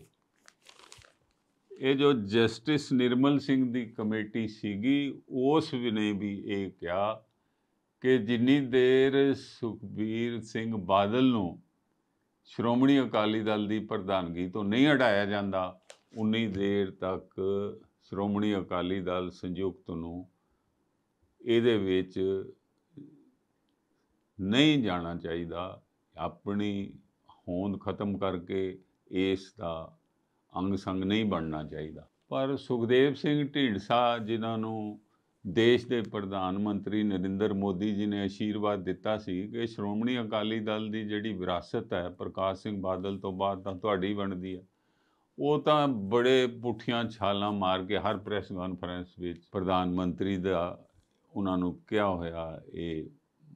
ਇਹ ਜੋ ਜਸਟਿਸ ਨਿਰਮਲ ਸਿੰਘ ਦੀ ਕਮੇਟੀ ਸੀਗੀ ਉਸ ਵੀ ਨੇ ਵੀ ਇਹ ਕਿਹਾ ਕਿ ਜਿੰਨੀ ਦੇਰ ਸੁਖਬੀਰ ਸਿੰਘ ਬਾਦਲ ਨੂੰ ਸ਼੍ਰੋਮਣੀ ਅਕਾਲੀ ਦਲ ਦੀ ਪ੍ਰਧਾਨਗੀ ਤੋਂ ਨਹੀਂ ਹਟਾਇਆ ਜਾਂਦਾ ਉਨੀ ਦੇਰ ਤੱਕ ਸ਼੍ਰੋਮਣੀ ਅਕਾਲੀ ਦਲ ਸੰਯੁਕਤ ਨੂੰ ਇਹਦੇ ਵਿੱਚ ਨਹੀਂ ਜਾਣਾ ਚਾਹੀਦਾ ਆਪਣੀ ਹੋਂਦ ਖਤਮ ਕਰਕੇ ਇਸ ਦਾ ਅੰਗ ਸੰਗ ਨਹੀਂ ਬਣਨਾ ਚਾਹੀਦਾ ਪਰ ਸੁਖਦੇਵ ਸਿੰਘ ਢੀਂਡਸਾ ਜਿਨ੍ਹਾਂ ਨੂੰ ਦੇਸ਼ ਦੇ ਪ੍ਰਧਾਨ ਮੰਤਰੀ ਨਰਿੰਦਰ ਮੋਦੀ ਜੀ ਨੇ ਅਸ਼ੀਰਵਾਦ ਦਿੱਤਾ ਸੀ ਕਿ ਸ਼੍ਰੋਮਣੀ ਅਕਾਲੀ ਦਲ ਦੀ ਜਿਹੜੀ ਵਿਰਾਸਤ ਹੈ ਪ੍ਰਕਾਸ਼ ਸਿੰਘ ਬਾਦਲ ਤੋਂ ਬਾਅਦ ਤਾਂ ਤੁਹਾਡੀ ਬਣਦੀ ਹੈ ਉਹ ਤਾਂ ਬੜੇ ਪੁੱਠੀਆਂ ਛਾਲਾਂ ਮਾਰ ਕੇ ਹਰ ਪ੍ਰੈਸ ਕਾਨਫਰੰਸ ਵਿੱਚ ਪ੍ਰਧਾਨ ਮੰਤਰੀ ਦਾ ਉਹਨਾਂ ਨੂੰ ਕਿਹਾ ਹੋਇਆ ਇਹ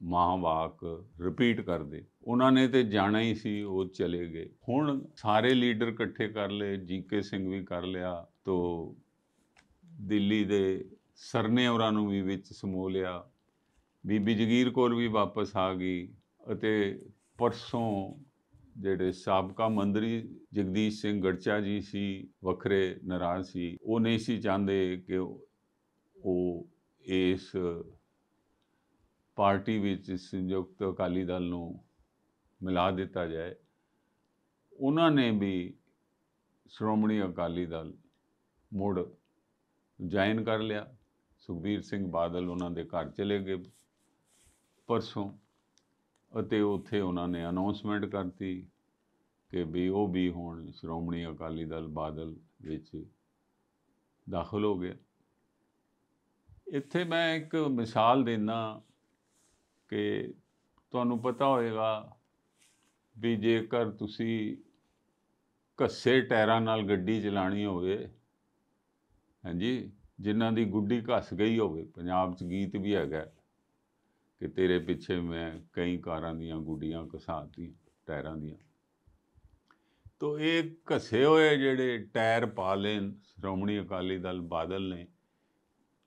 ਮਹਾਵਾਕ ਰਿਪੀਟ ਕਰਦੇ ਉਹਨਾਂ ਨੇ ਤੇ ਜਾਣਾ ਹੀ ਸੀ ਉਹ ਚਲੇ ਗਏ ਹੁਣ ਸਾਰੇ ਲੀਡਰ ਇਕੱਠੇ ਕਰ ਲਏ ਜੀਕੇ ਸਿੰਘ ਵੀ ਕਰ ਲਿਆ ਤੋਂ ਦਿੱਲੀ ਦੇ ਸਰਨੇ ਹੋਰਾਂ ਨੂੰ ਵੀ ਵਿੱਚ ਸਮੋ ਲਿਆ ਬੀਬੀ ਜਗੀਰ ਕੋਲ ਵੀ ਵਾਪਸ ਆ ਗਈ ਅਤੇ ਪਰਸੋਂ ਜਿਹੜੇ ਸਾਬਕਾ ਮੰਤਰੀ ਜਗਦੀਸ਼ ਸਿੰਘ ਗੜਚਾ ਜੀ ਸੀ ਵੱਖਰੇ ਨਾਰਾਜ਼ ਸੀ ਉਹ ਨਹੀਂ ਸੀ ਚਾਹੁੰਦੇ ਕਿ ਉਹ ਇਸ ਪਾਰਟੀ ਵਿੱਚ ਸੰਯੁਕਤ ਅਕਾਲੀ ਦਲ ਨੂੰ ਮਿਲਾ ਦਿੱਤਾ ਜਾਏ ਉਹਨਾਂ ਨੇ ਵੀ ਸ਼੍ਰੋਮਣੀ ਅਕਾਲੀ ਦਲ ਮੁੜ ਜੁਆਇਨ ਕਰ ਲਿਆ ਸੁਖਬੀਰ ਸਿੰਘ ਬਾਦਲ ਉਹਨਾਂ ਦੇ ਘਰ ਚਲੇ ਗਏ ਪਰਸੋਂ ਅਤੇ ਉੱਥੇ ਉਹਨਾਂ ਨੇ ਅਨਾਉਂਸਮੈਂਟ ਕਰਤੀ ਕਿ ਵੀ ਉਹ ਵੀ ਹੁਣ ਸ਼੍ਰੋਮਣੀ ਅਕਾਲੀ ਦਲ ਬਾਦਲ ਵਿੱਚ ਦਾਖਲ ਹੋ ਗਏ ਇੱਥੇ ਮੈਂ ਇੱਕ ਮਿਸਾਲ ਦੇਣਾ ਕਿ ਤੁਹਾਨੂੰ ਪਤਾ ਹੋਵੇਗਾ ਵੀ ਜੇਕਰ ਤੁਸੀਂ ਕੱਸੇ ਟਾਇਰਾਂ ਨਾਲ ਗੱਡੀ ਚਲਾਣੀ ਹੋਵੇ ਹਾਂਜੀ ਜਿਨ੍ਹਾਂ ਦੀ ਗੁੱਡੀ ਘਸ ਗਈ ਹੋਵੇ ਪੰਜਾਬ 'ਚ ਗੀਤ ਵੀ ਹੈਗਾ ਕਿ ਤੇਰੇ ਪਿੱਛੇ ਮੈਂ ਕਈ ਕਾਰਾਂ ਦੀਆਂ ਗੁੱਡੀਆਂ ਘਸਾਤੀਆਂ ਟਾਇਰਾਂ ਦੀਆਂ ਤੋ ਇਹ ਘਸੇ ਹੋਏ ਜਿਹੜੇ ਟਾਇਰ ਪਾ ਲੈਣ ਸ਼੍ਰੋਮਣੀ ਅਕਾਲੀ ਦਲ ਬਾਦਲ ਨੇ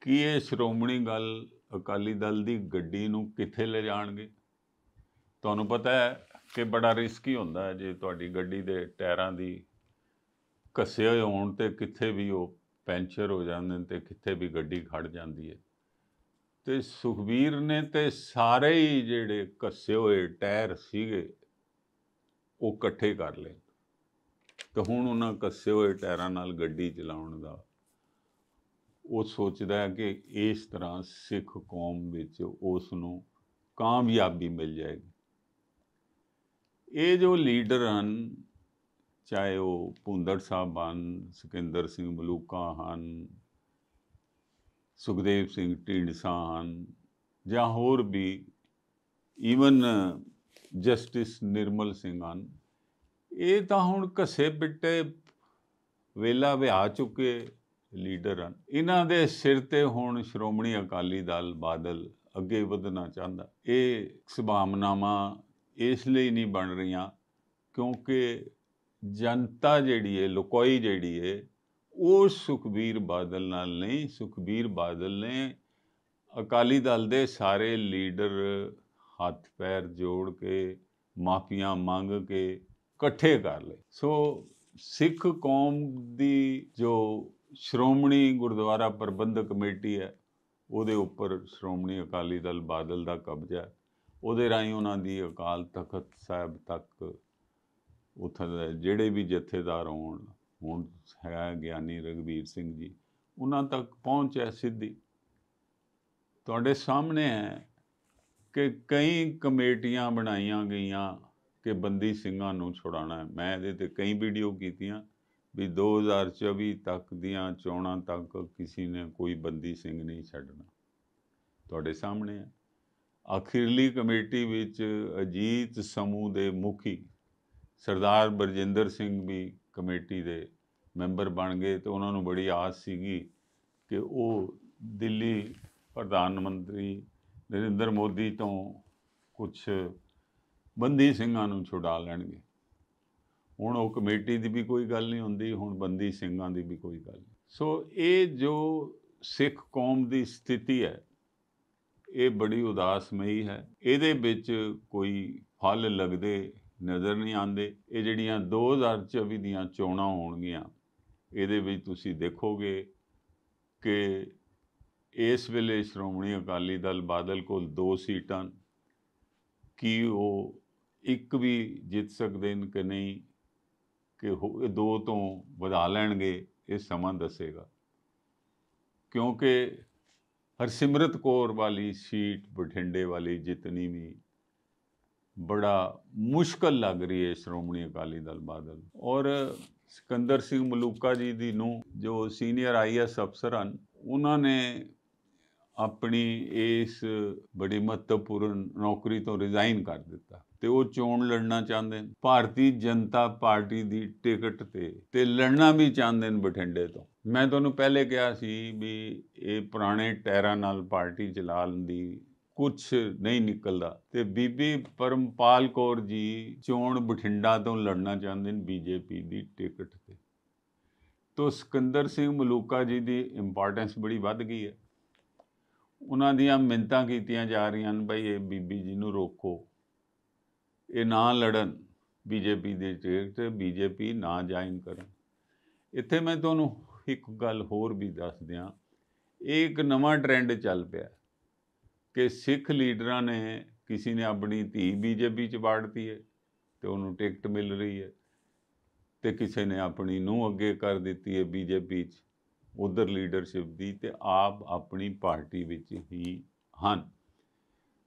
ਕੀ ਇਹ ਸ਼੍ਰੋਮਣੀ ਗੱਲ ਅਕਾਲੀ ਦਲ ਦੀ ਗੱਡੀ ਨੂੰ ਕਿੱਥੇ ਲੈ ਜਾਣਗੇ ਤੁਹਾਨੂੰ ਪਤਾ ਹੈ ਕਿ ਬੜਾ ਰਿਸਕੀ ਹੁੰਦਾ ਹੈ ਜੇ ਤੁਹਾਡੀ ਗੱਡੀ ਦੇ ਟਾਇਰਾਂ ਦੀ ਕੱਸੇ ਹੋਏ ਹੋਣ ਤੇ ਕਿੱਥੇ ਵੀ ਉਹ ਪੈਂਚਰ ਹੋ ਜਾਂਦੇ ਨੇ ਤੇ ਕਿੱਥੇ ਵੀ ਗੱਡੀ ਖੜ ਜਾਂਦੀ ਹੈ ਤੇ ਸੁਖਵੀਰ ਨੇ ਤੇ ਸਾਰੇ ਹੀ ਜਿਹੜੇ ਕੱਸੇ ਹੋਏ ਟਾਇਰ ਸੀਗੇ ਉਹ ਇਕੱਠੇ ਕਰ ਲਏ ਤੇ ਹੁਣ ਉਹਨਾਂ ਕੱਸੇ ਹੋਏ ਟਾਇਰਾਂ ਨਾਲ ਗੱਡੀ ਚਲਾਉਣ ਦਾ ਉਹ ਸੋਚਦਾ ਹੈ ਕਿ ਇਸ ਤਰ੍ਹਾਂ ਸਿੱਖ ਕੌਮ ਵਿੱਚ ਉਸ ਨੂੰ ਕਾਮਯਾਬੀ ਮਿਲ ਜਾਏਗੀ ਇਹ ਜੋ ਲੀਡਰ ਹਨ ਚਾਹੇ ਉਹ ਪੁੰਦਰ ਸਾਹਿਬ ਹਨ ਸਿਕੰਦਰ ਸਿੰਘ ਮਲੂਕਾ ਹਨ ਸੁਖਦੇਵ ਸਿੰਘ ਢੀਂਡਸਾ ਹਨ ਜਾਂ ਹੋਰ ਵੀ ਈਵਨ ਜਸਟਿਸ ਨਿਰਮਲ ਸਿੰਘ ਹਨ ਇਹ ਤਾਂ ਹੁਣ ਘਸੇ ਬਿੱਟੇ ਵੇਲਾ ਵਿਆਹ ਚੁੱਕੇ ਲੀਡਰ ਹਨ ਇਹਨਾਂ ਦੇ ਸਿਰ ਤੇ ਹੁਣ ਸ਼੍ਰੋਮਣੀ ਅਕਾਲੀ ਦਲ ਬਾਦਲ ਅੱਗੇ ਵਧਣਾ ਚਾਹੁੰਦਾ ਇਹ ਸੁਭਾਵਨਾਵਾਂ ਇਸ ਲਈ ਨਹੀਂ ਬਣ ਰਹੀਆਂ ਕਿਉਂਕਿ ਜਨਤਾ ਜਿਹੜੀ ਹੈ ਲੋਕੋਈ ਜਿਹੜੀ ਹੈ ਉਹ ਸੁਖਬੀਰ ਬਾਦਲ ਨਾਲ ਨਹੀਂ ਸੁਖਬੀਰ ਬਾਦਲ ਨੇ ਅਕਾਲੀ ਦਲ ਦੇ ਸਾਰੇ ਲੀਡਰ ਹੱਥ ਪੈਰ ਜੋੜ ਕੇ ਮਾਫੀਆਂ ਮੰਗ ਕੇ ਇਕੱਠੇ ਕਰ ਲਏ ਸੋ ਸਿੱਖ ਕੌਮ ਦੀ ਜੋ ਸ਼੍ਰੋਮਣੀ ਗੁਰਦੁਆਰਾ ਪ੍ਰਬੰਧਕ ਕਮੇਟੀ ਹੈ ਉਹਦੇ ਉੱਪਰ ਸ਼੍ਰੋਮਣੀ ਅਕਾਲੀ ਦਲ ਬਾਦਲ ਦਾ ਕਬਜ਼ਾ ਹੈ ਉਹਦੇ ਰਾਹੀਂ ਉਹਨਾਂ ਦੀ ਅਕਾਲ ਤਖਤ ਸਾਹਿਬ ਤੱਕ ਉੱਥੇ ਜਿਹੜੇ ਵੀ ਜਥੇਦਾਰ ਹੋਣ ਹੁਣ ਹੈ ਗਿਆਨੀ ਰਗਵੀਰ ਸਿੰਘ ਜੀ ਉਹਨਾਂ ਤੱਕ ਪਹੁੰਚ ਹੈ ਸਿੱਧੀ ਤੁਹਾਡੇ ਸਾਹਮਣੇ ਹੈ ਕਿ ਕਈ ਕਮੇਟੀਆਂ ਬਣਾਈਆਂ ਗਈਆਂ ਕਿ ਬੰਦੀ ਸਿੰਘਾਂ ਨੂੰ ਛੁਡਾਉਣਾ ਮੈਂ ਇਹਦੇ ਤੇ ਕਈ ਵੀਡੀਓ ਕੀਤੀਆਂ ਵੀ 2024 ਤੱਕ ਦੀਆਂ ਚੋਣਾਂ ਤੱਕ ਕਿਸੇ ਨੇ ਕੋਈ ਬੰਦੀ ਸਿੰਘ ਨਹੀਂ ਛੱਡਣਾ ਤੁਹਾਡੇ ਸਾਹਮਣੇ ਹੈ ਆਖਿਰਲੀ ਕਮੇਟੀ ਵਿੱਚ ਅਜੀਤ ਸਮੂਹ ਦੇ ਮੁਖੀ ਸਰਦਾਰ ਬਰਜਿੰਦਰ ਸਿੰਘ ਵੀ ਕਮੇਟੀ ਦੇ ਮੈਂਬਰ ਬਣ ਗਏ ਤੇ ਉਹਨਾਂ ਨੂੰ ਬੜੀ ਆਸ ਸੀਗੀ ਕਿ ਉਹ ਦਿੱਲੀ ਪ੍ਰਧਾਨ ਮੰਤਰੀ ਨਰਿੰਦਰ ਮੋਦੀ ਤੋਂ ਕੁਝ ਬੰਦੀ ਸਿੰਘਾਂ ਨੂੰ ਛੁਡਾ ਲੈਣਗੇ ਹੁਣ ਉਹ ਕਮੇਟੀ ਦੀ ਵੀ ਕੋਈ ਗੱਲ ਨਹੀਂ ਹੁੰਦੀ ਹੁਣ ਬੰਦੀ ਸਿੰਘਾਂ ਦੀ ਵੀ ਕੋਈ ਗੱਲ ਸੋ ਇਹ ਜੋ ਸਿੱਖ ਕੌਮ ਦੀ ਸਥਿਤੀ ਹੈ ਇਹ ਬੜੀ ਉਦਾਸਮਈ ਹੈ ਇਹਦੇ ਵਿੱਚ ਕੋਈ ਫਲ ਲੱਗਦੇ ਨਜ਼ਰ ਨਹੀਂ ਆਉਂਦੇ ਇਹ ਜਿਹੜੀਆਂ 2024 ਦੀਆਂ ਚੋਣਾਂ ਹੋਣਗੀਆਂ ਇਹਦੇ ਵਿੱਚ ਤੁਸੀਂ ਦੇਖੋਗੇ ਕਿ ਇਸ ਵੇਲੇ ਸ਼੍ਰੋਮਣੀ ਅਕਾਲੀ ਦਲ ਬਾਦਲ ਕੋਲ ਦੋ ਸੀਟਾਂ ਕੀ ਉਹ ਇੱਕ ਵੀ ਜਿੱਤ ਸਕਦੇ ਨੇ ਕਿ ਨਹੀਂ ਕਿ ਦੋ ਤੋਂ ਵਧਾ ਲੈਣਗੇ ਇਹ ਸਮਾਂ ਦੱਸੇਗਾ ਕਿਉਂਕਿ ਹਰਸਿਮਰਤ ਕੌਰ ਵਾਲੀ ਸੀਟ ਬਠਿੰਡੇ ਵਾਲੀ ਜਿਤਨੀ ਵੀ ਬੜਾ ਮੁਸ਼ਕਲ ਲੱਗ ਰਹੀ ਹੈ ਸ਼੍ਰੋਮਣੀ ਅਕਾਲੀ ਦਲ ਬਾਦਲ ਔਰ ਸਿਕੰਦਰ ਸਿੰਘ ਮਲੂਕਾ ਜੀ ਦੀ ਨੂੰ ਜੋ ਸੀਨੀਅਰ ਆਈਐਸ ਅਫਸਰ ਹਨ ਉਹਨਾਂ ਨੇ ਆਪਣੀ ਇਸ ਬੜੀ ਮਹੱਤਵਪੂਰਨ ਨੌਕਰੀ ਤੋਂ ਰਿਜ਼ਾਈਨ ਕਰ ਦਿੱਤਾ ਤੇ ਉਹ ਚੋਣ ਲੜਨਾ ਚਾਹੁੰਦੇ ਨੇ ਭਾਰਤੀ ਜਨਤਾ ਪਾਰਟੀ ਦੀ ਟਿਕਟ ਤੇ ਤੇ ਲੜਨਾ ਵੀ ਚਾਹੁੰਦੇ ਨੇ ਬਠਿੰਡੇ ਤੋਂ ਮੈਂ ਤੁਹਾਨੂੰ ਪਹਿਲੇ ਕਿਹਾ ਸੀ ਵੀ ਇਹ ਪੁਰਾਣੇ ਟੈਰਾ ਨਾਲ ਪਾਰਟੀ ਚਲਾ ਦੀ ਕੁਝ ਨਹੀਂ ਨਿਕਲਦਾ ਤੇ ਬੀਬੀ ਪਰਮਪਾਲ ਕੌਰ ਜੀ ਚੋਣ ਬਠਿੰਡਾ ਤੋਂ ਲੜਨਾ ਚਾਹੁੰਦੇ ਨੇ ਬੀਜੇਪੀ ਦੀ ਟਿਕਟ ਤੇ ਤੋਂ ਸਿਕੰਦਰ ਸਿੰਘ ਮਲੂਕਾ ਜੀ ਦੀ ਇੰਪੋਰਟੈਂਸ ਬੜੀ ਵੱਧ ਗਈ ਹੈ ਉਹਨਾਂ ਦੀਆਂ ਮਿੰਤਾਂ ਕੀਤੀਆਂ ਜਾ ਰਹੀਆਂ ਹਨ ਭਾਈ ਇਹ ਬੀਬੀ ਜੀ ਨੂੰ ਰੋਕੋ ਇਹ ਨਾ ਲੜਨ ਬੀਜੇਪੀ ਦੇ ਚੇਰ ਤੇ ਬੀਜੇਪੀ ਨਾ ਜਾਇਨ ਕਰਨ ਇੱਥੇ ਮੈਂ ਤੁਹਾਨੂੰ ਇੱਕ ਗੱਲ ਹੋਰ ਵੀ ਦੱਸ ਦਿਆਂ ਇੱਕ ਨਵਾਂ ਟ੍ਰੈਂਡ ਚੱਲ ਪਿਆ ਕਿ ਸਿੱਖ ਲੀਡਰਾਂ ਨੇ ਕਿਸੇ ਨੇ ਆਪਣੀ ਧੀ ਬੀਜੇਪੀ ਚ ਵਾੜਤੀ ਹੈ ਤੇ ਉਹਨੂੰ ਟਿਕਟ ਮਿਲ ਰਹੀ ਹੈ ਤੇ ਕਿਸੇ ਨੇ ਆਪਣੀ ਨੂੰ ਅੱਗੇ ਕਰ ਦਿੱਤੀ ਹੈ ਬੀਜੇਪੀ ਚ ਉਧਰ ਲੀਡਰਸ਼ਿਪ ਦੀ ਤੇ ਆਪ ਆਪਣੀ ਪਾਰਟੀ ਵਿੱਚ ਹੀ ਹਨ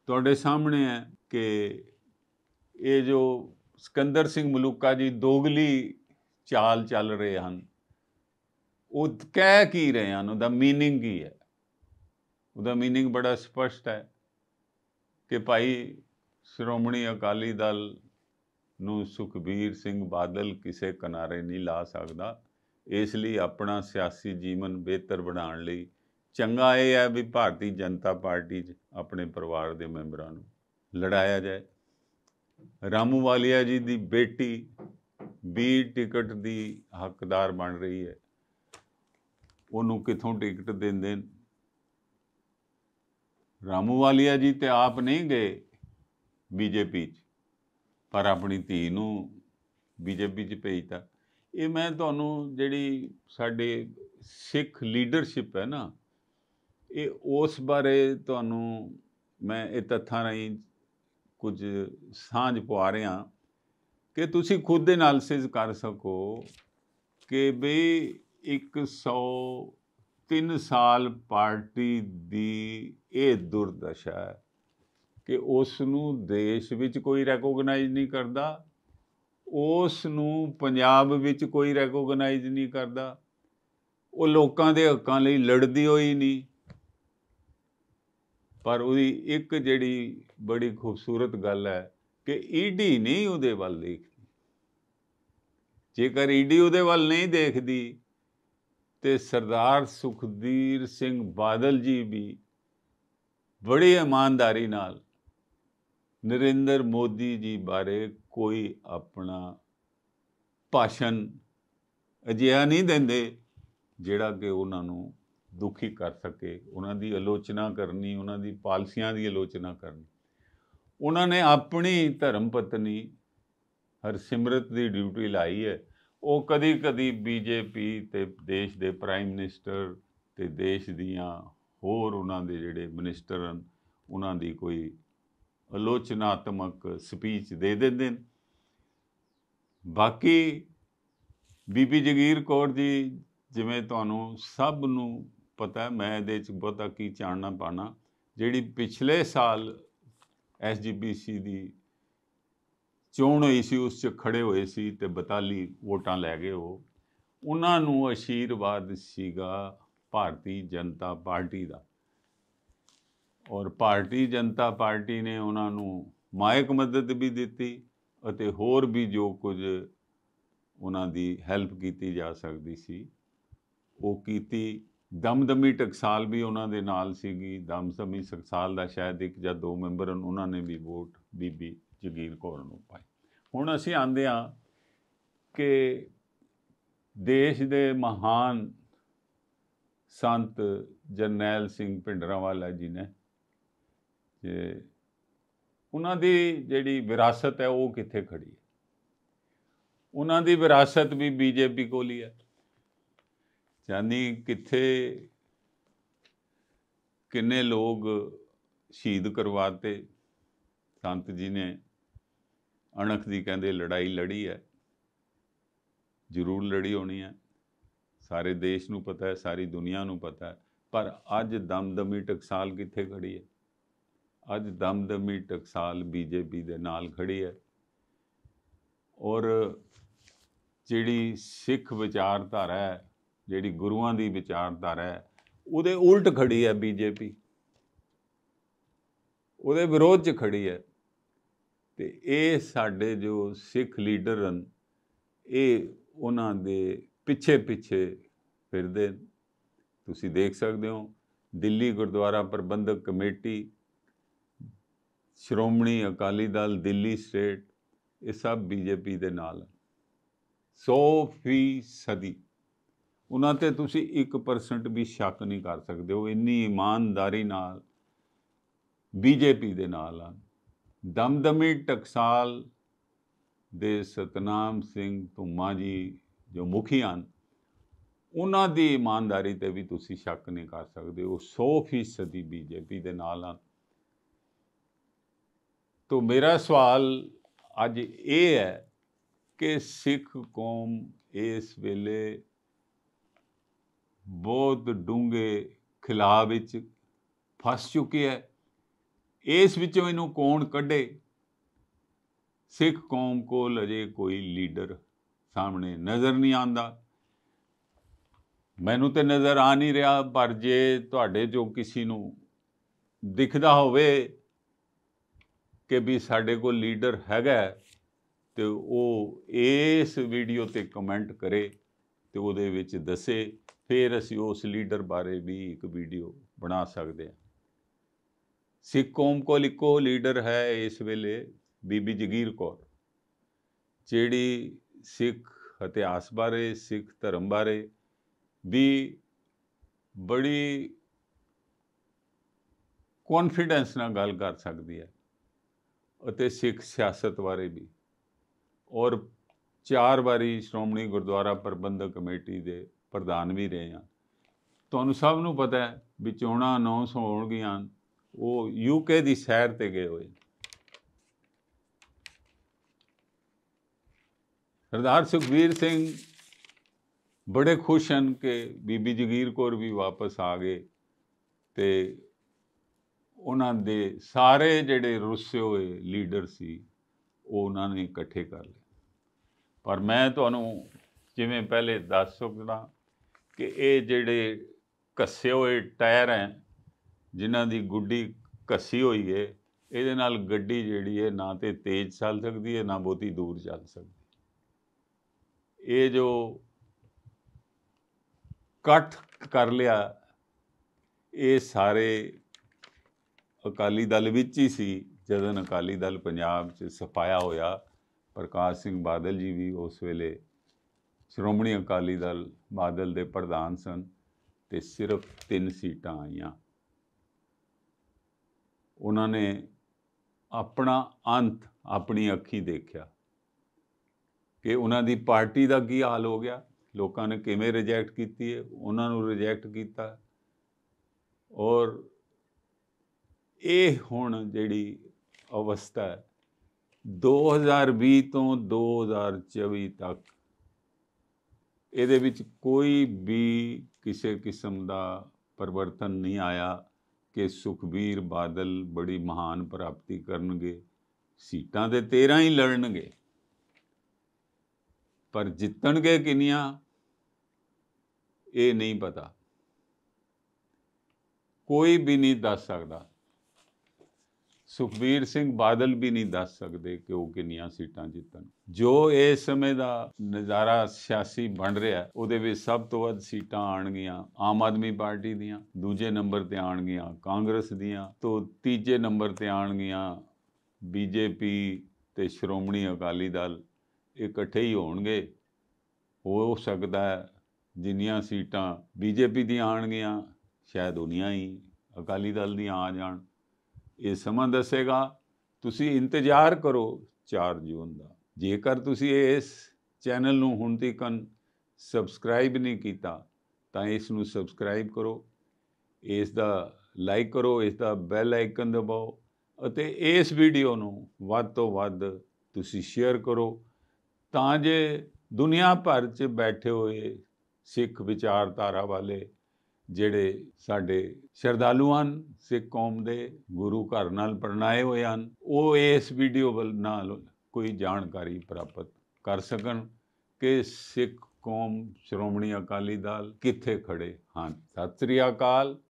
ਤੁਹਾਡੇ ਸਾਹਮਣੇ ਹੈ ਕਿ ਇਹ ਜੋ ਸਿਕੰਦਰ ਸਿੰਘ ਮਲੂਕਾ ਜੀ ਦੋਗਲੀ ਚਾਲ ਚੱਲ ਰਹੇ ਹਨ ਉਹ ਕਹਿ ਕੀ ਰਹੇ ਹਨ ਉਹਦਾ मीनिंग ਕੀ ਹੈ ਉਹਦਾ मीनिंग ਬੜਾ ਸਪਸ਼ਟ ਹੈ ਕਿ ਭਾਈ ਸ਼੍ਰੋਮਣੀ ਅਕਾਲੀ ਦਲ ਨੂੰ ਸੁਖਬੀਰ ਸਿੰਘ ਬਾਦਲ ਕਿਸੇ ਕਿਨਾਰੇ ਨਹੀਂ ਲਾ ਸਕਦਾ ਇਸ ਲਈ ਆਪਣਾ ਸਿਆਸੀ ਜੀਵਨ ਬਿਹਤਰ ਬਣਾਉਣ ਲਈ ਚੰਗਾ ਇਹ ਹੈ ਵੀ ਭਾਰਤੀ ਜਨਤਾ ਪਾਰਟੀ 'ਚ ਆਪਣੇ ਪਰਿਵਾਰ ਦੇ ਮੈਂਬਰਾਂ ਨੂੰ ਲੜਾਇਆ ਜਾਏ ਰਾਮੂ ਵਾਲੀਆ ਜੀ ਦੀ ਬੇਟੀ ਬੀ ਟਿਕਟ ਦੀ ਹੱਕਦਾਰ ਬਣ ਰਹੀ ਹੈ ਉਹਨੂੰ ਕਿਥੋਂ ਟਿਕਟ ਦਿੰਦੇ ਨੇ ਰਾਮੂ ਵਾਲੀਆ ਜੀ ਤੇ ਆਪ ਨਹੀਂ ਗਏ ਬੀਜੇਪੀ 'ਚ ਪਰ ਆਪਣੀ ਧੀ ਨੂੰ ਬੀਜੇਪੀ 'ਚ ਭੇਜਤਾ ਇਹ ਮੈਂ ਤੁਹਾਨੂੰ ਜਿਹੜੀ ਸਾਡੇ ਸਿੱਖ ਲੀਡਰਸ਼ਿਪ ਹੈ ਨਾ ਇਹ ਉਸ ਬਾਰੇ ਤੁਹਾਨੂੰ ਮੈਂ ਇਹ ਤੱਥਾਂ ਨਹੀਂ ਕੁਝ ਸਾਂਝ ਪਵਾ ਰਹੇ ਹਾਂ ਕਿ ਤੁਸੀਂ ਖੁਦ ਦੇ ਐਨਾਲਿਸਿਸ ਕਰ ਸਕੋ ਕਿ ਬਈ 103 ਸਾਲ ਪਾਰਟੀ ਦੀ ਇਹ ਦੁਰਦਸ਼ਾ ਹੈ ਕਿ ਉਸ ਨੂੰ ਦੇਸ਼ ਵਿੱਚ ਕੋਈ ਰੈਕੋਗਨਾਈਜ਼ ਨਹੀਂ ਕਰਦਾ ਉਸ ਨੂੰ ਪੰਜਾਬ ਵਿੱਚ ਕੋਈ ਰੈਕੋਗਨਾਈਜ਼ ਨਹੀਂ ਕਰਦਾ ਉਹ ਲੋਕਾਂ ਦੇ ਹੱਕਾਂ ਲਈ ਲੜਦੀ ਹੋਈ ਨਹੀਂ ਪਰ ਉਹਦੀ ਇੱਕ ਜਿਹੜੀ ਬੜੀ ਖੂਬਸੂਰਤ ਗੱਲ ਹੈ ਕਿ ਈਡੀ ਨਹੀਂ ਉਹਦੇ ਵੱਲ ਦੇਖਦੀ ਜੇਕਰ ਈਡੀ ਉਹਦੇ ਵੱਲ ਨਹੀਂ ਦੇਖਦੀ ਤੇ ਸਰਦਾਰ ਸੁਖਦੀਰ ਸਿੰਘ ਬਾਦਲ ਜੀ ਵੀ ਬੜੀ ਇਮਾਨਦਾਰੀ ਨਾਲ ਨਰਿੰਦਰ ਮੋਦੀ ਜੀ ਬਾਰੇ ਕੋਈ ਆਪਣਾ ਭਾਸ਼ਣ ਅਜਿਹਾ ਨਹੀਂ ਦਿੰਦੇ ਜਿਹੜਾ ਕਿ ਉਹਨਾਂ ਨੂੰ ਦੁਖੀ ਕਰ ਸਕੇ ਉਹਨਾਂ ਦੀ ਆਲੋਚਨਾ ਕਰਨੀ ਉਹਨਾਂ ਦੀ ਪਾਲਸੀਆਂ ਦੀ ਆਲੋਚਨਾ ਕਰਨੀ ਉਹਨਾਂ ਨੇ ਆਪਣੀ ਧਰਮ ਪਤਨੀ ਹਰਸਿਮਰਤ ਦੀ ਡਿਊਟੀ ਲਾਈ ਹੈ ਉਹ ਕਦੀ-ਕਦੀ ਬੀਜੇਪੀ ਤੇ ਦੇਸ਼ ਦੇ ਪ੍ਰਾਈਮ ਮਿਨਿਸਟਰ ਤੇ ਦੇਸ਼ ਦੀਆਂ ਹੋਰ ਉਹਨਾਂ ਦੇ ਜਿਹੜੇ ਮਿਨਿਸਟਰ ਹਨ ਉਹਨਾਂ ਦੀ ਕੋਈ ਆਲੋਚਨਾਤਮਕ ਸਪੀਚ ਦੇ ਦਿੰਦੇ ਨੇ ਬਾਕੀ ਬੀਬੀ ਜਗੀਰ ਕੌਰ ਜੀ ਜਿਵੇਂ ਤੁਹਾਨੂੰ ਸਭ ਨੂੰ ਪਤਾ ਮੈਂ ਇਹਦੇ ਚ ਬਹੁਤਾ ਕੀ ਜਾਣਨਾ ਪਾਣਾ ਜਿਹੜੀ ਪਿਛਲੇ ਸਾਲ ਐਸਜੀਪੀਸੀ ਦੀ ਚੋਣ ਹੋਈ ਸੀ ਉਸ 'ਚ ਖੜੇ ਹੋਏ ਸੀ ਤੇ 42 ਵੋਟਾਂ ਲੈ ਗਏ ਉਹ ਉਹਨਾਂ ਨੂੰ ਅਸ਼ੀਰਵਾਦ ਸੀਗਾ ਭਾਰਤੀ ਜਨਤਾ ਪਾਰਟੀ ਦਾ ਔਰ ਭਾਰਤੀ ਜਨਤਾ ਪਾਰਟੀ ਨੇ ਉਹਨਾਂ ਨੂੰ ਮਾਇਕ ਮਦਦ ਵੀ ਦਿੱਤੀ ਅਤੇ ਹੋਰ ਵੀ ਜੋ ਕੁਝ ਉਹਨਾਂ ਦੀ ਹੈਲਪ ਕੀਤੀ ਜਾ ਸਕਦੀ ਸੀ ਉਹ ਕੀਤੀ ਦਮਦਮੀ ਟਕਸਾਲ ਵੀ ਉਹਨਾਂ ਦੇ ਨਾਲ ਸੀਗੀ ਦਮਦਮੀ ਟਕਸਾਲ ਦਾ ਸ਼ਾਇਦ ਇੱਕ ਜਾਂ ਦੋ ਮੈਂਬਰ ਉਹਨਾਂ ਨੇ ਵੀ ਵੋਟ ਬੀਬੀ ਜਗੀਰ ਕੌਰ ਨੂੰ ਪਾਈ ਹੁਣ ਅਸੀਂ ਆਂਦੇ ਆ ਕਿ ਦੇਸ਼ ਦੇ ਮਹਾਨ ਸੰਤ ਜਰਨੈਲ ਸਿੰਘ ਪਿੰਡਰਾਵਾਲਾ ਜੀ ਨੇ ਜੇ ਉਹਨਾਂ ਦੀ ਜਿਹੜੀ ਵਿਰਾਸਤ ਹੈ ਉਹ ਕਿੱਥੇ ਖੜੀ ਹੈ ਉਹਨਾਂ ਦੀ ਵਿਰਾਸਤ ਵੀ ਬੀਜੇਪੀ ਕੋਲ ਹੀ ਹੈ ਯਾਨੀ ਕਿੱਥੇ ਕਿੰਨੇ ਲੋਕ ਸ਼ਹੀਦ ਕਰਵਾਤੇ ਸੰਤ ਜੀ ਨੇ ਅਣਖ ਦੀ ਕਹਿੰਦੇ ਲੜਾਈ ਲੜੀ ਹੈ ਜ਼ਰੂਰ ਲੜੀ ਹੋਣੀ ਹੈ ਸਾਰੇ ਦੇਸ਼ ਨੂੰ ਪਤਾ ਹੈ ਸਾਰੀ ਦੁਨੀਆ ਨੂੰ ਪਤਾ ਹੈ ਪਰ ਅੱਜ ਦਮਦਮੀ ਟਕਸਾਲ ਕਿੱਥੇ ਖੜੀ ਹੈ ਅੱਜ ਦਮਦਮੀ ਟਕਸਾਲ ਬੀਜੇਪੀ ਦੇ ਨਾਲ ਖੜੀ ਹੈ ਔਰ ਜਿਹੜੀ ਸਿੱਖ ਵਿਚਾਰਧਾਰਾ ਹੈ ਜਿਹੜੀ ਗੁਰੂਆਂ ਦੀ ਵਿਚਾਰਧਾਰਾ ਹੈ ਉਹਦੇ ਉਲਟ ਖੜੀ ਹੈ ਬੀਜੇਪੀ ਉਹਦੇ ਵਿਰੋਧ 'ਚ ਖੜੀ ਹੈ ਤੇ ਇਹ ਸਾਡੇ ਜੋ ਸਿੱਖ ਲੀਡਰ ਹਨ ਇਹ ਉਹਨਾਂ ਦੇ ਪਿੱਛੇ ਪਿੱਛੇ ਫਿਰਦੇ ਤੁਸੀਂ ਦੇਖ ਸਕਦੇ ਹੋ ਦਿੱਲੀ ਗੁਰਦੁਆਰਾ ਪ੍ਰਬੰਧਕ ਕਮੇਟੀ ਸ਼੍ਰੋਮਣੀ ਅਕਾਲੀ ਦਲ ਦਿੱਲੀ ਸਟੇਟ ਇਹ ਸਭ ਬੀਜੇਪੀ ਦੇ ਨਾਲ 100 ਸਦੀ ਉਹਨਾਂ ਤੇ ਤੁਸੀਂ 1% ਵੀ ਸ਼ੱਕ ਨਹੀਂ ਕਰ ਸਕਦੇ ਉਹ ਇੰਨੀ ਇਮਾਨਦਾਰੀ ਨਾਲ ਬੀਜੇਪੀ ਦੇ ਨਾਲ ਆ ਦਮਦਮੀ ਟਕਸਾਲ ਦੇ ਸਤਨਾਮ ਸਿੰਘ ਧੁੰਮਾ ਜੀ ਜੋ ਮੁਖੀ ਹਨ ਉਹਨਾਂ ਦੀ ਇਮਾਨਦਾਰੀ ਤੇ ਵੀ ਤੁਸੀਂ ਸ਼ੱਕ ਨਹੀਂ ਕਰ ਸਕਦੇ ਉਹ 100% ਦੀ ਬੀਜੇਪੀ ਦੇ ਨਾਲ ਆ ਤੋਂ ਮੇਰਾ ਸਵਾਲ ਅੱਜ ਇਹ ਹੈ ਕਿ ਸਿੱਖ ਕੌਮ ਇਸ ਵੇਲੇ ਬਹੁਤ ਡੂੰਘੇ ਖਿਲਾ ਵਿੱਚ ਫਸ ਚੁੱਕਿਆ ਹੈ ਇਸ ਵਿੱਚੋਂ ਇਹਨੂੰ ਕੌਣ ਕੱਢੇ ਸਿੱਖ ਕੌਮ ਕੋਲ ਅਜੇ ਕੋਈ ਲੀਡਰ ਸਾਹਮਣੇ ਨਜ਼ਰ ਨਹੀਂ ਆਂਦਾ ਮੈਨੂੰ ਤੇ ਨਜ਼ਰ ਆ ਨਹੀਂ ਰਿਹਾ ਪਰ ਜੇ ਤੁਹਾਡੇ ਜੋ ਕਿਸੇ ਨੂੰ ਦਿਖਦਾ ਹੋਵੇ ਕਿ ਵੀ ਸਾਡੇ ਕੋਲ ਲੀਡਰ ਹੈਗਾ ਤੇ ਉਹ ਇਸ ਵੀਡੀਓ ਤੇ ਕਮੈਂਟ ਕਰੇ ਤੇ ਉਹਦੇ ਵਿੱਚ ਦੱਸੇ ਫਿਰ ਅਸੀਂ ਉਸ ਲੀਡਰ ਬਾਰੇ ਵੀ ਇੱਕ ਵੀਡੀਓ ਬਣਾ ਸਕਦੇ ਹਾਂ ਸਿੱਖ ਕੌਮ ਕੋਲ ਇੱਕੋ ਲੀਡਰ ਹੈ ਇਸ ਵੇਲੇ ਬੀਬੀ ਜਗੀਰ ਕੌਰ ਜਿਹੜੀ ਸਿੱਖ ਇਤਿਹਾਸ ਬਾਰੇ ਸਿੱਖ ਧਰਮ ਬਾਰੇ ਵੀ ਬੜੀ ਕੌਨਫੀਡੈਂਸ ਨਾਲ ਗੱਲ ਕਰ ਸਕਦੀ ਹੈ ਅਤੇ ਸਿੱਖ ਸਿਆਸਤ ਬਾਰੇ ਵੀ ਔਰ ਚਾਰ ਵਾਰੀ ਸ਼੍ਰੋਮਣੀ ਗੁਰਦੁਆਰਾ ਪ੍ਰਬੰਧਕ ਕਮੇਟੀ ਦੇ ਪ੍ਰਧਾਨ ਵੀ ਰਹੇ ਹਾਂ ਤੁਹਾਨੂੰ ਸਭ ਨੂੰ ਪਤਾ ਹੈ ਵੀ ਚੋਣਾਂ ਅਨਾਉਂਸ ਹੋਣਗੀਆਂ ਉਹ ਯੂਕੇ ਦੀ ਸੈਰ ਤੇ ਗਏ ਹੋਏ ਸਰਦਾਰ ਸੁਖਵੀਰ ਸਿੰਘ ਬੜੇ ਖੁਸ਼ ਹਨ ਕਿ ਬੀਬੀ ਜਗੀਰ ਕੌਰ ਵੀ ਵਾਪਸ ਆ ਗਏ ਤੇ ਉਹਨਾਂ ਦੇ ਸਾਰੇ ਜਿਹੜੇ ਰੁੱਸੇ ਹੋਏ ਲੀਡਰ ਸੀ ਉਹ ਉਹਨਾਂ ਨੇ ਇਕੱਠੇ ਕਰ ਲਏ ਪਰ ਮੈਂ ਤੁਹਾਨੂੰ ਜਿਵੇਂ ਪਹਿਲੇ ਦੱਸ ਸਕਦਾ ਕਿ ਇਹ ਜਿਹੜੇ ਘਸੇ ਹੋਏ ਟਾਇਰ ਹੈ ਜਿਨ੍ਹਾਂ ਦੀ ਗੁੱਡੀ ਕੱਸੀ ਹੋਈ ਹੈ ਇਹਦੇ ਨਾਲ ਗੱਡੀ ਜਿਹੜੀ ਹੈ ਨਾ ਤੇ ਤੇਜ਼ ਚੱਲ ਸਕਦੀ ਹੈ ਨਾ ਬਹੁਤੀ ਦੂਰ ਚੱਲ ਸਕਦੀ ਇਹ ਜੋ ਕੱਟ ਕਰ ਲਿਆ ਇਹ ਸਾਰੇ ਅਕਾਲੀ ਦਲ ਵਿੱਚ ਹੀ ਸੀ ਜਦੋਂ ਅਕਾਲੀ ਦਲ ਪੰਜਾਬ 'ਚ ਸਫਾਇਆ ਹੋਇਆ ਪ੍ਰਕਾਸ਼ ਸਿੰਘ ਬਾਦਲ ਜੀ ਵੀ ਉਸ ਵੇਲੇ ਸ਼੍ਰੋਮਣੀ ਅਕਾਲੀ ਦਲ ਬਾਦਲ ਦੇ ਪ੍ਰਧਾਨ ਸਨ ਤੇ ਸਿਰਫ 3 ਸੀਟਾਂ ਆਈਆਂ ਉਹਨਾਂ ਨੇ ਆਪਣਾ ਅੰਤ ਆਪਣੀ ਅੱਖੀ ਦੇਖਿਆ ਕਿ ਉਹਨਾਂ ਦੀ ਪਾਰਟੀ ਦਾ ਕੀ ਹਾਲ ਹੋ ਗਿਆ ਲੋਕਾਂ ਨੇ ਕਿਵੇਂ ਰਿਜੈਕਟ ਕੀਤੀ ਹੈ ਉਹਨਾਂ ਨੂੰ ਰਿਜੈਕਟ ਕੀਤਾ ਔਰ ਇਹ ਹੁਣ ਜਿਹੜੀ ਅਵਸਥਾ 2020 ਤੋਂ 2024 ਤੱਕ ਇਹਦੇ ਵਿੱਚ ਕੋਈ ਵੀ ਕਿਸੇ ਕਿਸਮ ਦਾ ਪਰਵਰਤਨ ਨਹੀਂ ਆਇਆ ਕਿ ਸੁਖਬੀਰ ਬਾਦਲ ਬੜੀ ਮਹਾਨ ਪ੍ਰਾਪਤੀ ਕਰਨਗੇ ਸੀਟਾਂ ਦੇ 13 ਹੀ ਲੜਨਗੇ ਪਰ ਜਿੱਤਣਗੇ ਕਿੰਨੀਆਂ ਇਹ ਨਹੀਂ ਪਤਾ ਕੋਈ ਵੀ ਨਹੀਂ ਦੱਸ ਸਕਦਾ ਸੁਖਵੀਰ ਸਿੰਘ ਬਾਦਲ ਵੀ ਨਹੀਂ ਦੱਸ ਸਕਦੇ ਕਿ ਉਹ ਕਿੰਨੀਆਂ ਸੀਟਾਂ ਜਿੱਤਣ ਜੋ ਇਸ ਸਮੇਂ ਦਾ ਨਜ਼ਾਰਾ ਸਿਆਸੀ ਬਣ ਰਿਹਾ ਉਹਦੇ ਵਿੱਚ ਸਭ ਤੋਂ ਵੱਧ ਸੀਟਾਂ ਆਣਗੀਆਂ ਆਮ ਆਦਮੀ ਪਾਰਟੀ ਦੀਆਂ ਦੂਜੇ ਨੰਬਰ ਤੇ ਆਣਗੀਆਂ ਕਾਂਗਰਸ ਦੀਆਂ ਤੋਂ ਤੀਜੇ ਨੰਬਰ ਤੇ ਆਣਗੀਆਂ ਬੀਜੇਪੀ ਤੇ ਸ਼੍ਰੋਮਣੀ ਅਕਾਲੀ ਦਲ ਇਕੱਠੇ ਹੀ ਹੋਣਗੇ ਹੋ ਸਕਦਾ ਜਿੰਨੀਆਂ ਸੀਟਾਂ ਬੀਜੇਪੀ ਦੀਆਂ ਆਣਗੀਆਂ ਸ਼ਾਇਦ ਉਹਨੀਆਂ ਹੀ ਅਕਾਲੀ ਦਲ ਦੀਆਂ ਆ ਜਾਣ ਇਹ ਸਮਾਂ ਦੱਸੇਗਾ ਤੁਸੀਂ ਇੰਤਜ਼ਾਰ ਕਰੋ 4 ਜੂਨ ਦਾ ਜੇਕਰ ਤੁਸੀਂ ਇਸ ਚੈਨਲ ਨੂੰ ਹੁਣ ਤੱਕ ਸਬਸਕ੍ਰਾਈਬ ਨਹੀਂ ਕੀਤਾ ਤਾਂ ਇਸ ਨੂੰ ਸਬਸਕ੍ਰਾਈਬ ਕਰੋ ਇਸ ਦਾ ਲਾਈਕ ਕਰੋ ਇਸ ਦਾ ਬੈਲ ਆਈਕਨ ਦਬਾਓ ਅਤੇ ਇਸ ਵੀਡੀਓ ਨੂੰ ਵੱਧ ਤੋਂ ਵੱਧ ਤੁਸੀਂ ਸ਼ੇਅਰ ਕਰੋ ਤਾਂ ਜੇ ਦੁਨੀਆ ਭਰ 'ਚ ਬੈਠੇ ਹੋਏ ਸਿੱਖ ਵਿਚਾਰਧਾਰਾ ਵਾਲੇ ਜਿਹੜੇ ਸਾਡੇ ਸ਼ਰਧਾਲੂ ਹਨ ਸਿੱਖ ਕੌਮ ਦੇ ਗੁਰੂ ਘਰ ਨਾਲ ਪਰਣਾਏ ਹੋਏ ਹਨ ਉਹ ਇਸ ਵੀਡੀਓ ਨਾਲ ਕੋਈ ਜਾਣਕਾਰੀ ਪ੍ਰਾਪਤ ਕਰ ਸਕਣ ਕਿ ਸਿੱਖ ਕੌਮ ਸ਼੍ਰੋਮਣੀ ਅਕਾਲੀ ਦਲ ਕਿੱਥੇ ਖੜੇ ਹਨ ਸਤਿ ਸ੍ਰੀ ਅਕਾਲ